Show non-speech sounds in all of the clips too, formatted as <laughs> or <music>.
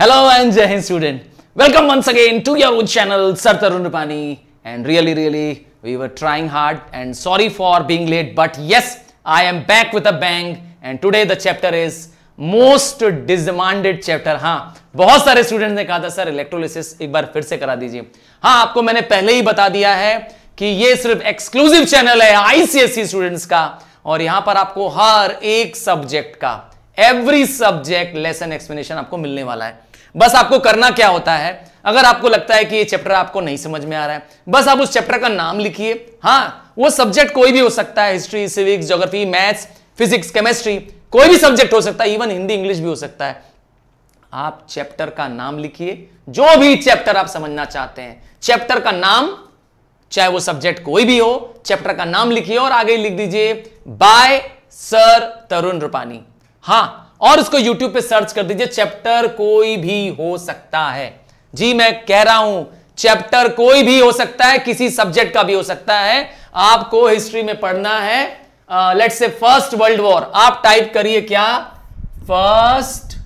Hello and Jai Hind student. Welcome once again to your own channel Sir Tarun Rupani. And really, really, we were trying hard and sorry for being late. But yes, I am back with a bang. And today the chapter is most demanded chapter हाँ बहुत सारे student ने कहा था sir electrolysis एक बार फिर से करा दीजिए हाँ आपको मैंने पहले ही बता दिया है कि ये सिर्फ एक्सक्लूसिव चैनल है आईसीएसई स्टूडेंट्स का और यहां पर आपको हर एक सब्जेक्ट का एवरी सब्जेक्ट लेसन एक्सप्लेनेशन आपको मिलने वाला है बस आपको करना क्या होता है अगर आपको लगता है कि ये चैप्टर आपको नहीं समझ में आ रहा है बस आप उस चैप्टर का नाम लिखिए हाँ वो सब्जेक्ट कोई भी हो सकता है history civics geography maths physics chemistry कोई भी सब्जेक्ट हो सकता है इवन हिंदी इंग्लिश भी हो सकता है आप चैप्टर का नाम लिखिए जो भी चैप्टर आप समझना चाहते हैं चैप्टर का नाम चाहे वो सब्जेक्ट कोई भी हो चैप्टर का नाम लिखिए और आगे लिख दीजिए बाय सर तरुण रूपानी हाँ और उसको यूट्यूब पे सर्च कर दीजिए चैप्टर कोई भी हो सकता है जी मैं कह रहा हूं चैप्टर कोई भी हो सकता है किसी सब्जेक्ट का भी हो सकता है आपको हिस्ट्री में पढ़ना है let's say first world war आप टाइप करिए क्या फर्स्ट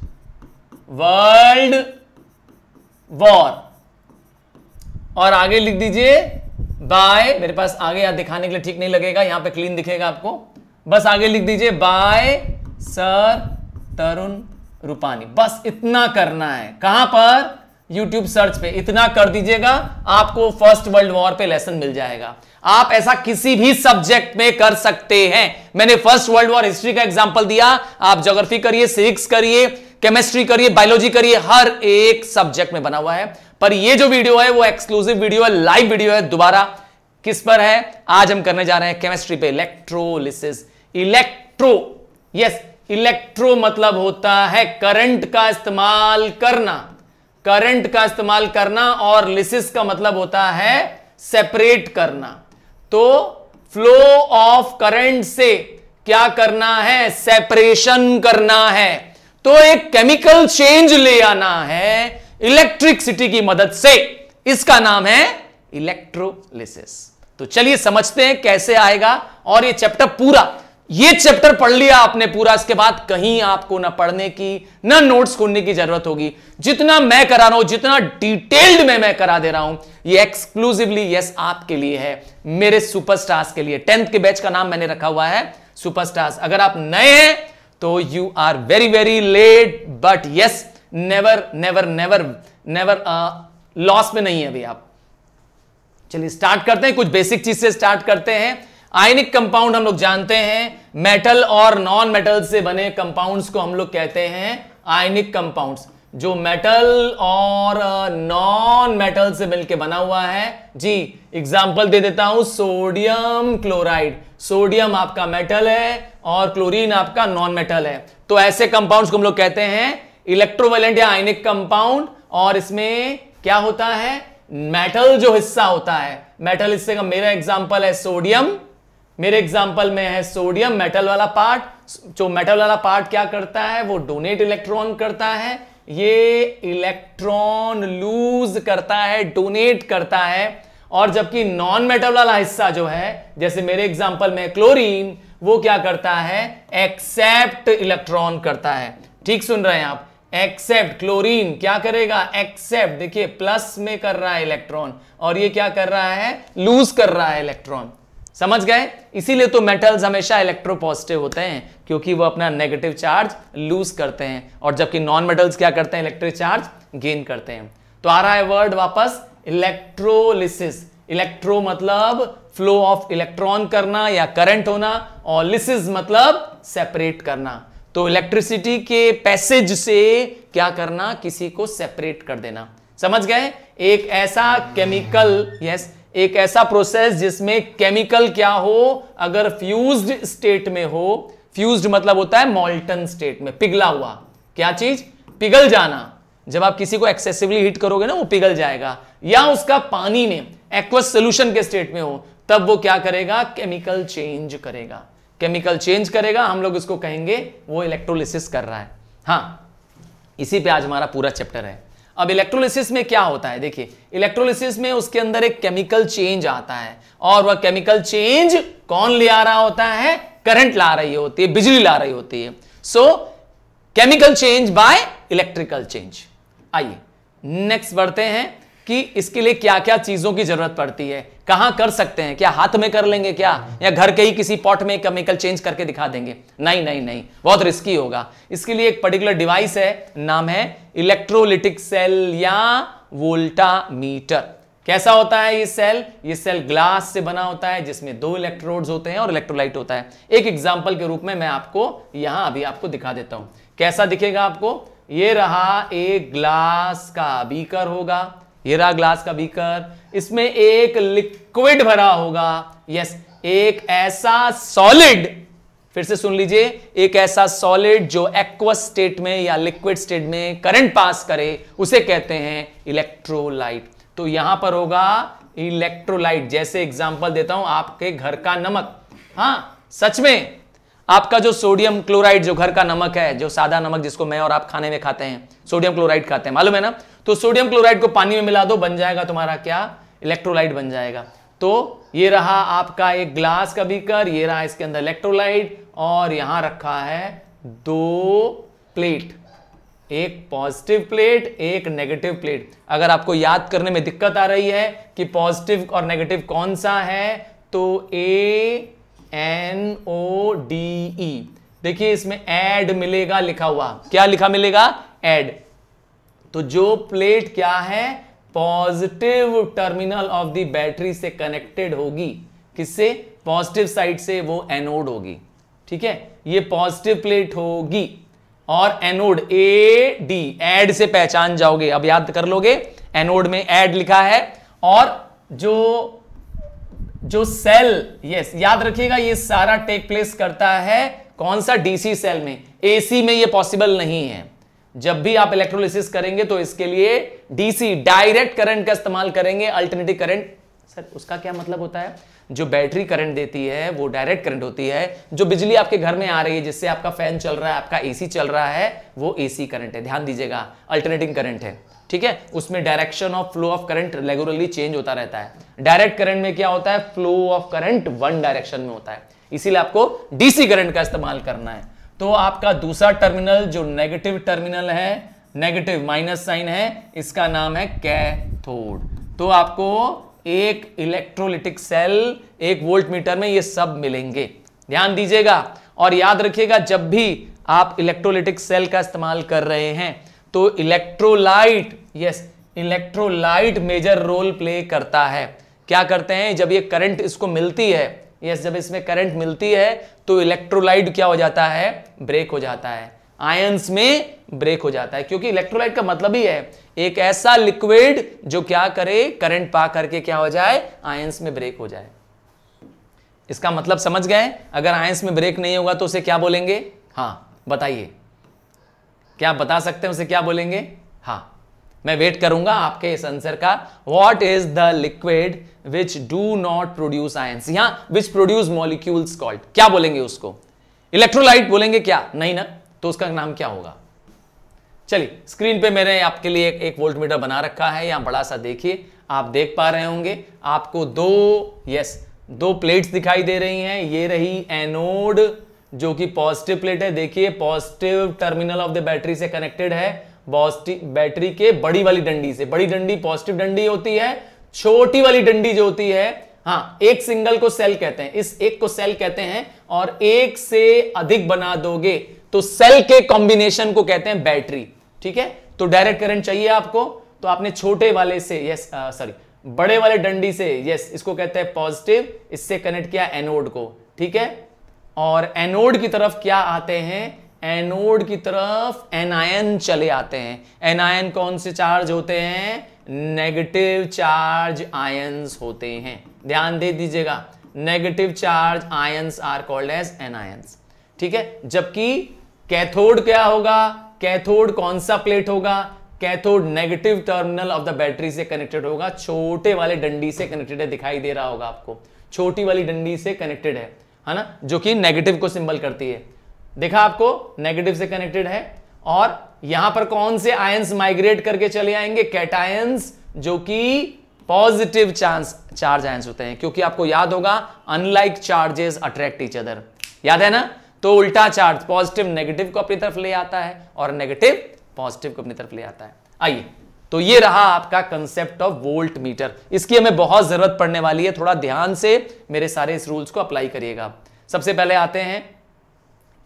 वर्ल्ड वॉर और आगे लिख दीजिए बाय मेरे पास आगे यहां दिखाने के लिए ठीक नहीं लगेगा यहां पे क्लीन दिखेगा आपको बस आगे लिख दीजिए बाय सर तरुण रूपानी बस इतना करना है कहां पर यूट्यूब सर्च पे इतना कर दीजिएगा आपको फर्स्ट वर्ल्ड वॉर पे लेसन मिल जाएगा आप ऐसा किसी भी सब्जेक्ट में कर सकते हैं मैंने फर्स्ट वर्ल्ड वॉर हिस्ट्री का एग्जाम्पल दिया आप ज्योग्राफी करिए सिविक्स करिए केमिस्ट्री करिए बायोलॉजी करिए हर एक सब्जेक्ट में बना हुआ है पर ये जो वीडियो है वो एक्सक्लूसिव वीडियो है लाइव वीडियो है दोबारा किस पर है आज हम करने जा रहे हैं केमिस्ट्री पे इलेक्ट्रोलिस इलेक्ट्रो यस इलेक्ट्रो मतलब होता है करंट का इस्तेमाल करना करंट का इस्तेमाल करना और लिसिस का मतलब होता है सेपरेट करना तो फ्लो ऑफ करंट से क्या करना है सेपरेशन करना है तो एक केमिकल चेंज ले आना है इलेक्ट्रिकसिटी की मदद से इसका नाम है इलेक्ट्रोलिसिस तो चलिए समझते हैं कैसे आएगा और ये चैप्टर पूरा ये चैप्टर पढ़ लिया आपने पूरा इसके बाद कहीं आपको ना पढ़ने की ना नोट्स खोलने की जरूरत होगी जितना मैं करा रहा हूं जितना डिटेल्ड में मैं करा दे रहा हूं ये एक्सक्लूसिवली यस आपके लिए है मेरे सुपरस्टार्स के लिए टेंथ के बैच का नाम मैंने रखा हुआ है सुपरस्टार्स अगर आप नए हैं तो you are very very late but yes never never never never loss में नहीं है अभी आप चलिए स्टार्ट करते हैं कुछ बेसिक चीज से स्टार्ट करते हैं आयनिक कंपाउंड हम लोग जानते हैं मेटल और नॉन मेटल से बने कंपाउंड्स को हम लोग कहते हैं आयनिक कंपाउंड्स जो मेटल और नॉन मेटल से मिलके बना हुआ है जी एग्जाम्पल दे देता हूं सोडियम क्लोराइड सोडियम आपका मेटल है और क्लोरीन आपका नॉन मेटल है तो ऐसे कंपाउंड्स को हम लोग कहते हैं इलेक्ट्रोवेलेंट या आयनिक कंपाउंड और इसमें क्या होता है मेटल जो हिस्सा होता है मेटल हिस्से का मेरा एग्जाम्पल है सोडियम मेरे एग्जाम्पल में है सोडियम मेटल वाला पार्ट जो मेटल वाला पार्ट क्या करता है वो डोनेट इलेक्ट्रॉन करता है ये इलेक्ट्रॉन लूज करता है डोनेट करता है और जबकि नॉन मेटल वाला हिस्सा जो है जैसे मेरे एग्जाम्पल में क्लोरीन वो क्या करता है एक्सेप्ट इलेक्ट्रॉन करता है ठीक सुन रहे हैं आप एक्सेप्ट क्लोरीन क्या करेगा एक्सेप्ट देखिए प्लस में कर रहा है इलेक्ट्रॉन और ये क्या कर रहा है लूज कर रहा है इलेक्ट्रॉन समझ गए इसीलिए तो मेटल्स हमेशा इलेक्ट्रोपॉजिटिव होते हैं क्योंकि वो अपना नेगेटिव चार्ज लूज करते हैं और जबकि नॉन मेटल्स क्या करते हैं इलेक्ट्रिक चार्ज गेन करते हैं तो आ रहा है वर्ड वापस इलेक्ट्रोलिसिस इलेक्ट्रो मतलब फ्लो ऑफ इलेक्ट्रॉन करना या करंट होना और लिसिस मतलब सेपरेट करना तो इलेक्ट्रिसिटी के पैसेज से क्या करना किसी को सेपरेट कर देना समझ गए एक ऐसा केमिकल यस yes, एक ऐसा प्रोसेस जिसमें केमिकल क्या हो अगर फ्यूज्ड स्टेट में हो फ्यूज्ड मतलब होता है मॉल्टन स्टेट में पिघला हुआ क्या चीज पिघल जाना जब आप किसी को एक्सेसिवली हीट करोगे ना वो पिघल जाएगा या उसका पानी में एक्वस सोल्यूशन के स्टेट में हो तब वो क्या करेगा केमिकल चेंज करेगा केमिकल चेंज करेगा हम लोग इसको कहेंगे वो इलेक्ट्रोलिसिस कर रहा है हाँ इसी पे आज हमारा पूरा चैप्टर है अब इलेक्ट्रोलिसिस में क्या होता है देखिए इलेक्ट्रोलिसिस में उसके अंदर एक केमिकल चेंज आता है और वह केमिकल चेंज कौन ले आ रहा होता है करंट ला रही होती है बिजली ला रही होती है so chemical change by electrical change आइए नेक्स्ट बढ़ते हैं कि इसके लिए क्या क्या चीजों की जरूरत पड़ती है कहां कर सकते हैं क्या हाथ में कर लेंगे क्या या घर के ही किसी पॉट में केमिकल चेंज करके दिखा देंगे नहीं नहीं नहीं बहुत रिस्की होगा इसके लिए एक पर्टिकुलर डिवाइस है नाम है इलेक्ट्रोलिटिक सेल या वोल्टामीटर कैसा होता है ये सेल ये सेल ग्लास से बना होता है जिसमें दो इलेक्ट्रोड्स होते हैं और इलेक्ट्रोलाइट होता है एक एग्जाम्पल के रूप में मैं आपको यहां अभी आपको दिखा देता हूं कैसा दिखेगा आपको ये रहा एक ग्लास का बीकर होगा हीरा ग्लास का बीकर इसमें एक लिक्विड भरा होगा यस एक ऐसा सॉलिड फिर से सुन लीजिए एक ऐसा सॉलिड जो एक्वस स्टेट में या लिक्विड स्टेट में करंट पास करे उसे कहते हैं इलेक्ट्रोलाइट तो यहां पर होगा इलेक्ट्रोलाइट जैसे एग्जांपल देता हूं आपके घर का नमक हाँ सच में आपका जो सोडियम क्लोराइड जो घर का नमक है जो सादा नमक जिसको मैं और आप खाने में खाते हैं सोडियम क्लोराइड खाते हैं मालूम है ना तो सोडियम क्लोराइड को पानी में मिला दो बन जाएगा तुम्हारा क्या इलेक्ट्रोलाइट बन जाएगा तो ये रहा आपका एक ग्लास का बीकर ये रहा इसके अंदर इलेक्ट्रोलाइट और यहां रखा है दो प्लेट एक पॉजिटिव प्लेट एक नेगेटिव प्लेट अगर आपको याद करने में दिक्कत आ रही है कि पॉजिटिव और नेगेटिव कौन सा है तो A N O D E देखिए इसमें एड मिलेगा लिखा हुआ क्या लिखा मिलेगा एड तो जो प्लेट क्या है positive terminal of the battery से कनेक्टेड होगी किससे पॉजिटिव साइड से वो एनोड होगी ठीक है ये पॉजिटिव प्लेट होगी और एनोड ए डी एड से पहचान जाओगे अब याद कर लोगे एनोड में एड लिखा है और जो जो सेल यस याद रखिएगा ये सारा टेक प्लेस करता है कौन सा डीसी सेल में एसी में ये पॉसिबल नहीं है जब भी आप इलेक्ट्रोलिसिस करेंगे तो इसके लिए डीसी डायरेक्ट करंट का इस्तेमाल करेंगे अल्टरनेटिव करंट सर उसका क्या मतलब होता है जो बैटरी करंट देती है वो डायरेक्ट करंट होती है जो बिजली आपके घर में आ रही है जिससे आपका फैन चल रहा है आपका एसी चल रहा है वो एसी करंट है ध्यान दीजिएगा अल्टरनेटिंग करंट है ठीक है उसमें direction of flow of current regularly change होता रहता है डायरेक्ट करंट में क्या होता है flow of current one direction में होता है इसीलिए आपको डीसी करंट का इस्तेमाल करना है तो आपका दूसरा टर्मिनल जो नेगेटिव टर्मिनल है नेगेटिव माइनस साइन है इसका नाम है कैथोड तो आपको एक इलेक्ट्रोलिटिक सेल एक वोल्ट मीटर में ये सब मिलेंगे ध्यान दीजिएगा और याद रखिएगा जब भी आप इलेक्ट्रोलिटिक सेल का इस्तेमाल कर रहे हैं तो electrolyte yes electrolyte major role play करता है क्या करते हैं जब ये करंट इसको मिलती है यस जब इसमें करंट मिलती है तो इलेक्ट्रोलाइट क्या हो जाता है ब्रेक हो जाता है आयंस में ब्रेक हो जाता है क्योंकि इलेक्ट्रोलाइट का मतलब ही है एक ऐसा लिक्विड जो क्या करे करंट पा करके क्या हो जाए आयंस में ब्रेक हो जाए इसका मतलब समझ गए अगर आयंस में ब्रेक नहीं होगा तो उसे क्या बोलेंगे हाँ बताइए क्या आप बता सकते हैं उसे क्या बोलेंगे हाँ मैं वेट करूंगा आपके इस आंसर का what is the liquid which do not produce ions यहां विच प्रोड्यूस मॉलिक्यूल्स कॉल्ड क्या बोलेंगे उसको इलेक्ट्रोलाइट बोलेंगे क्या नहीं ना तो उसका नाम क्या होगा चलिए स्क्रीन पे मैंने आपके लिए एक, एक वोल्ट मीटर बना रखा है यहां बड़ा सा देखिए आप देख पा रहे होंगे आपको दो यस दो प्लेट्स दिखाई दे रही हैं ये रही एनोड जो कि पॉजिटिव प्लेट है देखिए positive terminal of the battery से कनेक्टेड है बैटरी के बड़ी वाली डंडी से बड़ी डंडी पॉजिटिव डंडी होती है छोटी वाली डंडी जो होती है हाँ एक सिंगल को सेल कहते हैं इस एक को सेल कहते हैं और एक से अधिक बना दोगे तो सेल के कॉम्बिनेशन को कहते हैं बैटरी ठीक है तो डायरेक्ट करंट चाहिए आपको तो आपने छोटे वाले से यस सॉरी बड़े वाले डंडी से यस इसको कहते हैं पॉजिटिव इससे कनेक्ट किया एनोड को ठीक है और एनोड की तरफ क्या आते हैं एनोड की तरफ एनायन चले आते हैं एनायन कौन से चार्ज होते हैं नेगेटिव चार्ज आयंस होते हैं ध्यान दे दीजिएगा negative charge ions are called as anions ठीक है जबकि कैथोड क्या होगा कैथोड कौन सा प्लेट होगा cathode negative terminal of the battery से कनेक्टेड होगा छोटे वाले डंडी से कनेक्टेड है दिखाई दे रहा होगा आपको छोटी वाली डंडी से कनेक्टेड है है ना जो कि नेगेटिव को सिंबल करती है देखा आपको नेगेटिव से कनेक्टेड है और यहां पर कौन से आयंस माइग्रेट करके चले आएंगे कैटायंस जो कि पॉजिटिव चांस चार्ज आयंस होते हैं क्योंकि आपको याद होगा unlike charges attract each other याद है ना तो उल्टा चार्ज पॉजिटिव नेगेटिव को अपनी तरफ ले आता है और नेगेटिव पॉजिटिव को अपनी तरफ ले आता है आइए तो ये रहा आपका कंसेप्ट ऑफ वोल्ट मीटर इसकी हमें बहुत जरूरत पड़ने वाली है थोड़ा ध्यान से मेरे सारे इस रूल्स को अप्लाई करिएगा सबसे पहले आते हैं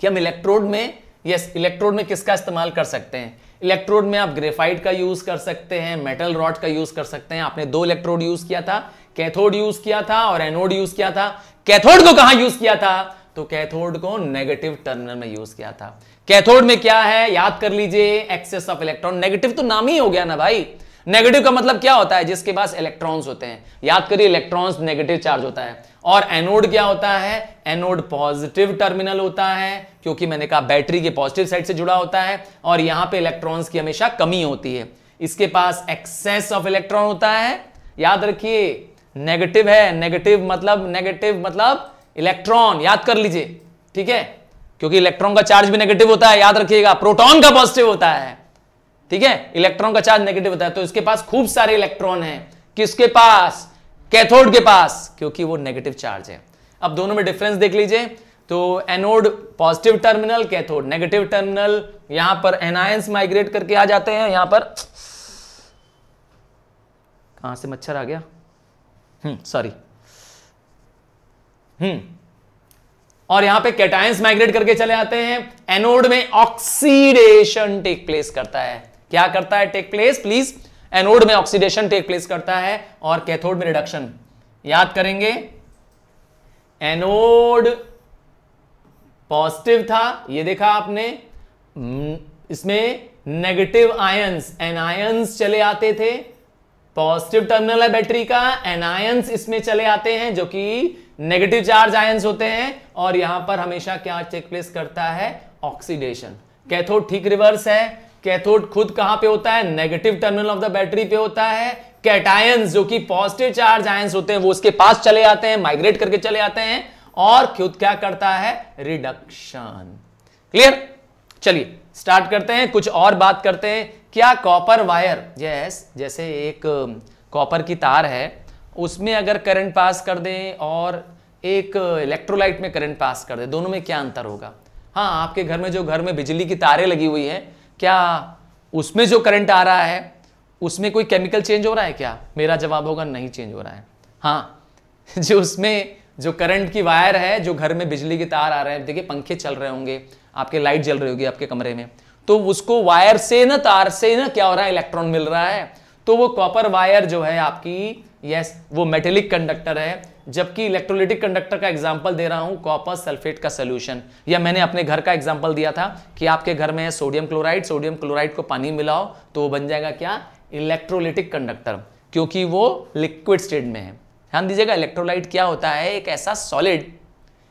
कि हम इलेक्ट्रोड में यस इलेक्ट्रोड में किसका इस्तेमाल कर सकते हैं इलेक्ट्रोड में आप ग्रेफाइट का यूज कर सकते हैं मेटल रॉड का यूज कर सकते हैं आपने दो इलेक्ट्रोड यूज किया था कैथोड यूज किया था और एनोड यूज किया था कैथोड को कहा यूज किया था तो कैथोड को नेगेटिव टर्मिनल में यूज किया था कैथोड में क्या है याद कर लीजिए एक्सेस ऑफ इलेक्ट्रॉन नेगेटिव तो नाम ही हो गया ना भाई नेगेटिव का मतलब क्या होता है जिसके पास इलेक्ट्रॉन्स होते हैं याद करिए इलेक्ट्रॉन्स नेगेटिव चार्ज होता है और एनोड क्या होता है एनोड पॉजिटिव टर्मिनल होता है क्योंकि मैंने कहा बैटरी के पॉजिटिव साइड से जुड़ा होता है और यहां पे इलेक्ट्रॉन्स की हमेशा कमी होती है इसके पास एक्सेस ऑफ इलेक्ट्रॉन होता है याद रखिए नेगेटिव है नेगेटिव मतलब नेगेटिव मतलब इलेक्ट्रॉन याद कर लीजिए ठीक है क्योंकि इलेक्ट्रॉन का चार्ज भी नेगेटिव होता है याद रखिएगा प्रोटॉन का पॉजिटिव होता है ठीक है इलेक्ट्रॉन का चार्ज नेगेटिव होता है तो इसके पास खूब सारे इलेक्ट्रॉन है किसके पास कैथोड के पास क्योंकि वो नेगेटिव चार्ज है अब दोनों में डिफरेंस देख लीजिए तो anode positive terminal cathode negative terminal यहां पर एनायंस माइग्रेट करके आ जाते हैं यहां पर कहां से मच्छर आ गया हम्म सॉरी हम्म और यहां पे कैटायंस माइग्रेट करके चले आते हैं एनोड में ऑक्सीडेशन टेक प्लेस करता है क्या करता है टेक प्लेस प्लीज एनोड में ऑक्सीडेशन टेक प्लेस करता है और कैथोड में रिडक्शन याद करेंगे एनोड पॉजिटिव था ये देखा आपने हम्म, इसमें नेगेटिव आयंस एनायंस चले आते थे पॉजिटिव टर्मिनल है बैटरी का एनायंस इसमें चले आते हैं जो कि नेगेटिव चार्ज आयंस होते हैं और यहां पर हमेशा क्या टेक प्लेस करता है ऑक्सीडेशन कैथोड ठीक रिवर्स है कैथोड खुद कहां पे होता है negative terminal of the battery पे होता है कैटायंस जो कि पॉजिटिव चार्ज आयंस होते हैं वो उसके पास चले आते हैं माइग्रेट करके चले आते हैं और खुद क्या करता है रिडक्शन क्लियर चलिए स्टार्ट करते हैं कुछ और बात करते हैं क्या कॉपर वायर यस जैसे एक कॉपर um, की तार है उसमें अगर करंट पास कर दें और एक इलेक्ट्रोलाइट uh, में करंट पास कर दें दोनों में क्या अंतर होगा हाँ आपके घर में जो घर में बिजली की तारें लगी हुई हैं क्या उसमें जो करंट आ रहा है उसमें कोई केमिकल चेंज हो रहा है क्या मेरा जवाब होगा नहीं चेंज हो रहा है हाँ <laughs> जो उसमें जो करंट की वायर है जो घर में बिजली के तार आ रहे हैं देखिए पंखे चल रहे होंगे आपके लाइट जल रही होगी आपके कमरे में तो उसको वायर से ना तार से ना क्या हो रहा है इलेक्ट्रॉन मिल रहा है तो वो कॉपर वायर जो है आपकी यस वो मेटेलिक कंडक्टर है जबकि इलेक्ट्रोलिटिक कंडक्टर का एग्जाम्पल दे रहा हूं कॉपर सल्फेट का सोल्यूशन या मैंने अपने घर का एग्जाम्पल दिया था कि आपके घर में है सोडियम क्लोराइड सोडियम क्लोराइड को पानी मिलाओ तो वो बन जाएगा क्या इलेक्ट्रोलिटिक कंडक्टर क्योंकि वो लिक्विड स्टेट में है ध्यान दीजिएगा इलेक्ट्रोलाइट क्या होता है एक ऐसा सॉलिड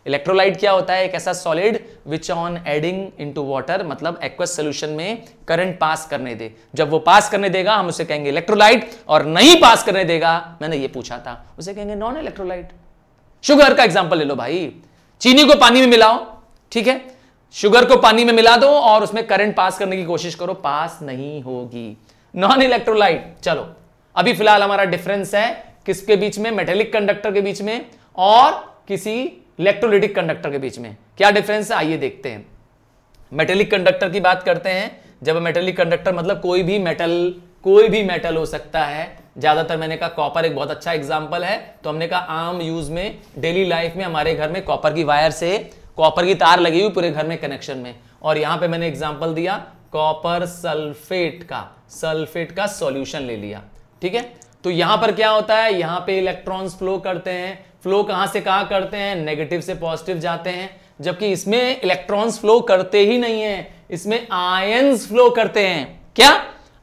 इलेक्ट्रोलाइट क्या होता है एक ऐसा solid which on adding into water मतलब एक्वस सोल्यूशन में करंट पास करने दे जब वो पास करने देगा हम उसे कहेंगे इलेक्ट्रोलाइट और नहीं पास करने देगा मैंने ये पूछा था उसे कहेंगे नॉन इलेक्ट्रोलाइट शुगर का एग्जाम्पल ले लो भाई चीनी को पानी में मिलाओ ठीक है शुगर को पानी में मिला दो और उसमें करंट पास करने की कोशिश करो पास नहीं होगी नॉन इलेक्ट्रोलाइट चलो अभी फिलहाल हमारा डिफरेंस है किसके बीच में मेटेलिक कंडक्टर के बीच में और किसी इलेक्ट्रोलिटिक कंडक्टर के बीच में क्या डिफरेंस है आइए देखते हैं मेटेलिक कंडक्टर की बात करते हैं जब मेटेलिक कंडक्टर मतलब कोई भी मेटल कोई भी मेटल हो सकता है ज्यादातर मैंने कहा कॉपर एक बहुत अच्छा एग्जाम्पल है तो हमने कहा आम यूज में डेली लाइफ में हमारे घर में कॉपर की वायर से कॉपर की तार लगी हुई पूरे घर में कनेक्शन में और यहां पे मैंने एग्जाम्पल दिया कॉपर सल्फेट का सल्फेट का सॉल्यूशन ले लिया ठीक है तो यहां पर क्या होता है यहां पे इलेक्ट्रॉन्स फ्लो करते हैं फ्लो कहां से कहां करते हैं नेगेटिव से पॉजिटिव जाते हैं जबकि इसमें इलेक्ट्रॉन्स फ्लो करते ही नहीं है इसमें आयंस फ्लो करते हैं क्या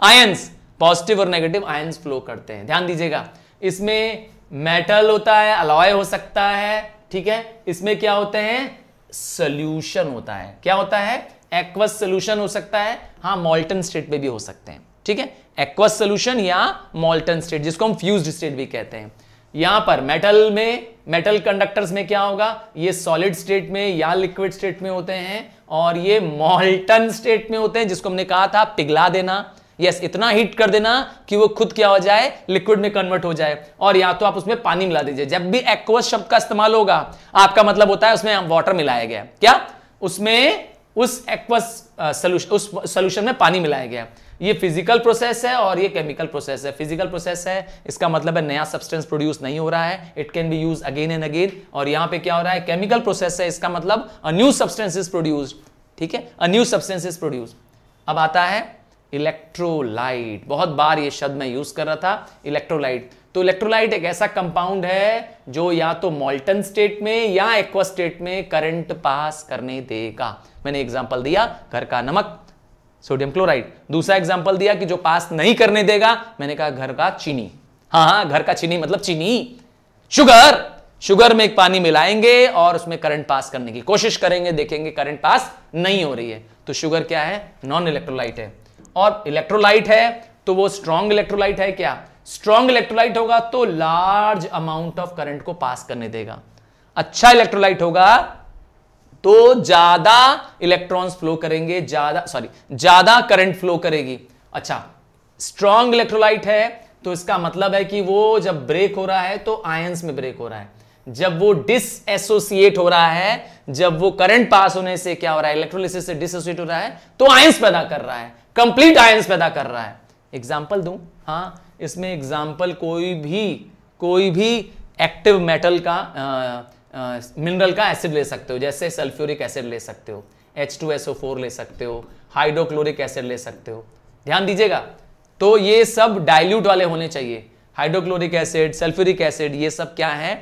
आयंस पॉजिटिव और नेगेटिव आयंस फ्लो करते हैं ध्यान दीजिएगा इसमें मेटल होता है अलॉय हो सकता है ठीक है इसमें क्या होते हैं सोल्यूशन होता है क्या होता है एक्वस सोल्यूशन हो सकता है हाँ मॉल्टन स्टेट में भी हो सकते हैं ठीक है एक्वस सोल्यूशन या मॉल्टन स्टेट जिसको हम फ्यूज स्टेट भी कहते हैं यहां पर मेटल में मेटल कंडक्टर्स में क्या होगा ये सॉलिड स्टेट में या लिक्विड स्टेट में होते हैं और ये मोल्टन स्टेट में होते हैं जिसको हमने कहा था पिघला देना यस इतना हीट कर देना कि वो खुद क्या हो जाए लिक्विड में कन्वर्ट हो जाए और या तो आप उसमें पानी मिला दीजिए जब भी एक्वस शब्द का इस्तेमाल होगा आपका मतलब होता है उसमें वॉटर मिलाया गया क्या उसमें उस एक्वस सोल्यूशन उस सोल्यूशन में पानी मिलाया गया ये फिजिकल प्रोसेस है और ये केमिकल प्रोसेस है फिजिकल प्रोसेस है इसका मतलब है नया सब्सटेंस प्रोड्यूस नहीं हो रहा है it can be use again and again और यहां पे क्या हो रहा है केमिकल प्रोसेस है इसका मतलब a new substance is produce ठीक है a new substance is produce अब आता है इलेक्ट्रोलाइट बहुत बार ये शब्द मैं यूज कर रहा था इलेक्ट्रोलाइट तो इलेक्ट्रोलाइट एक ऐसा कंपाउंड है जो या तो मॉल्टन स्टेट में या एक्वा स्टेट में करंट पास करने देगा मैंने एग्जांपल दिया घर का नमक सोडियम क्लोराइड दूसरा एग्जाम्पल दिया कि जो पास नहीं करने देगा मैंने कहा घर का चीनी हाँ हाँ घर का चीनी मतलब चीनी शुगर शुगर में एक पानी मिलाएंगे और उसमें करंट पास करने की कोशिश करेंगे देखेंगे करंट पास नहीं हो रही है तो शुगर क्या है नॉन इलेक्ट्रोलाइट है और इलेक्ट्रोलाइट है तो वो स्ट्रॉन्ग इलेक्ट्रोलाइट है क्या स्ट्रॉन्ग इलेक्ट्रोलाइट होगा तो लार्ज अमाउंट ऑफ करंट को पास करने देगा अच्छा इलेक्ट्रोलाइट होगा तो ज्यादा इलेक्ट्रॉन्स फ्लो करेंगे ज्यादा सॉरी ज्यादा करंट फ्लो करेगी अच्छा स्ट्रॉन्ग इलेक्ट्रोलाइट है तो इसका मतलब है कि वो जब ब्रेक हो रहा है तो आयंस में ब्रेक हो रहा है जब वो डिसएसोसिएट हो रहा है जब वो करंट पास होने से क्या हो रहा है इलेक्ट्रोलिस से डिसोसिएट हो रहा है तो आयंस पैदा कर रहा है कंप्लीट आयंस पैदा कर रहा है एग्जाम्पल दू हाँ इसमें एग्जाम्पल कोई भी कोई भी एक्टिव मेटल का आ, मिनरल का एसिड ले सकते हो जैसे सल्फ्यूरिक एसिड ले सकते हो H2SO4 ले सकते हो हाइड्रोक्लोरिक एसिड ले सकते हो ध्यान दीजिएगा तो ये सब डाइल्यूट वाले होने चाहिए हाइड्रोक्लोरिक एसिड सल्फ्यूरिक एसिड ये सब क्या है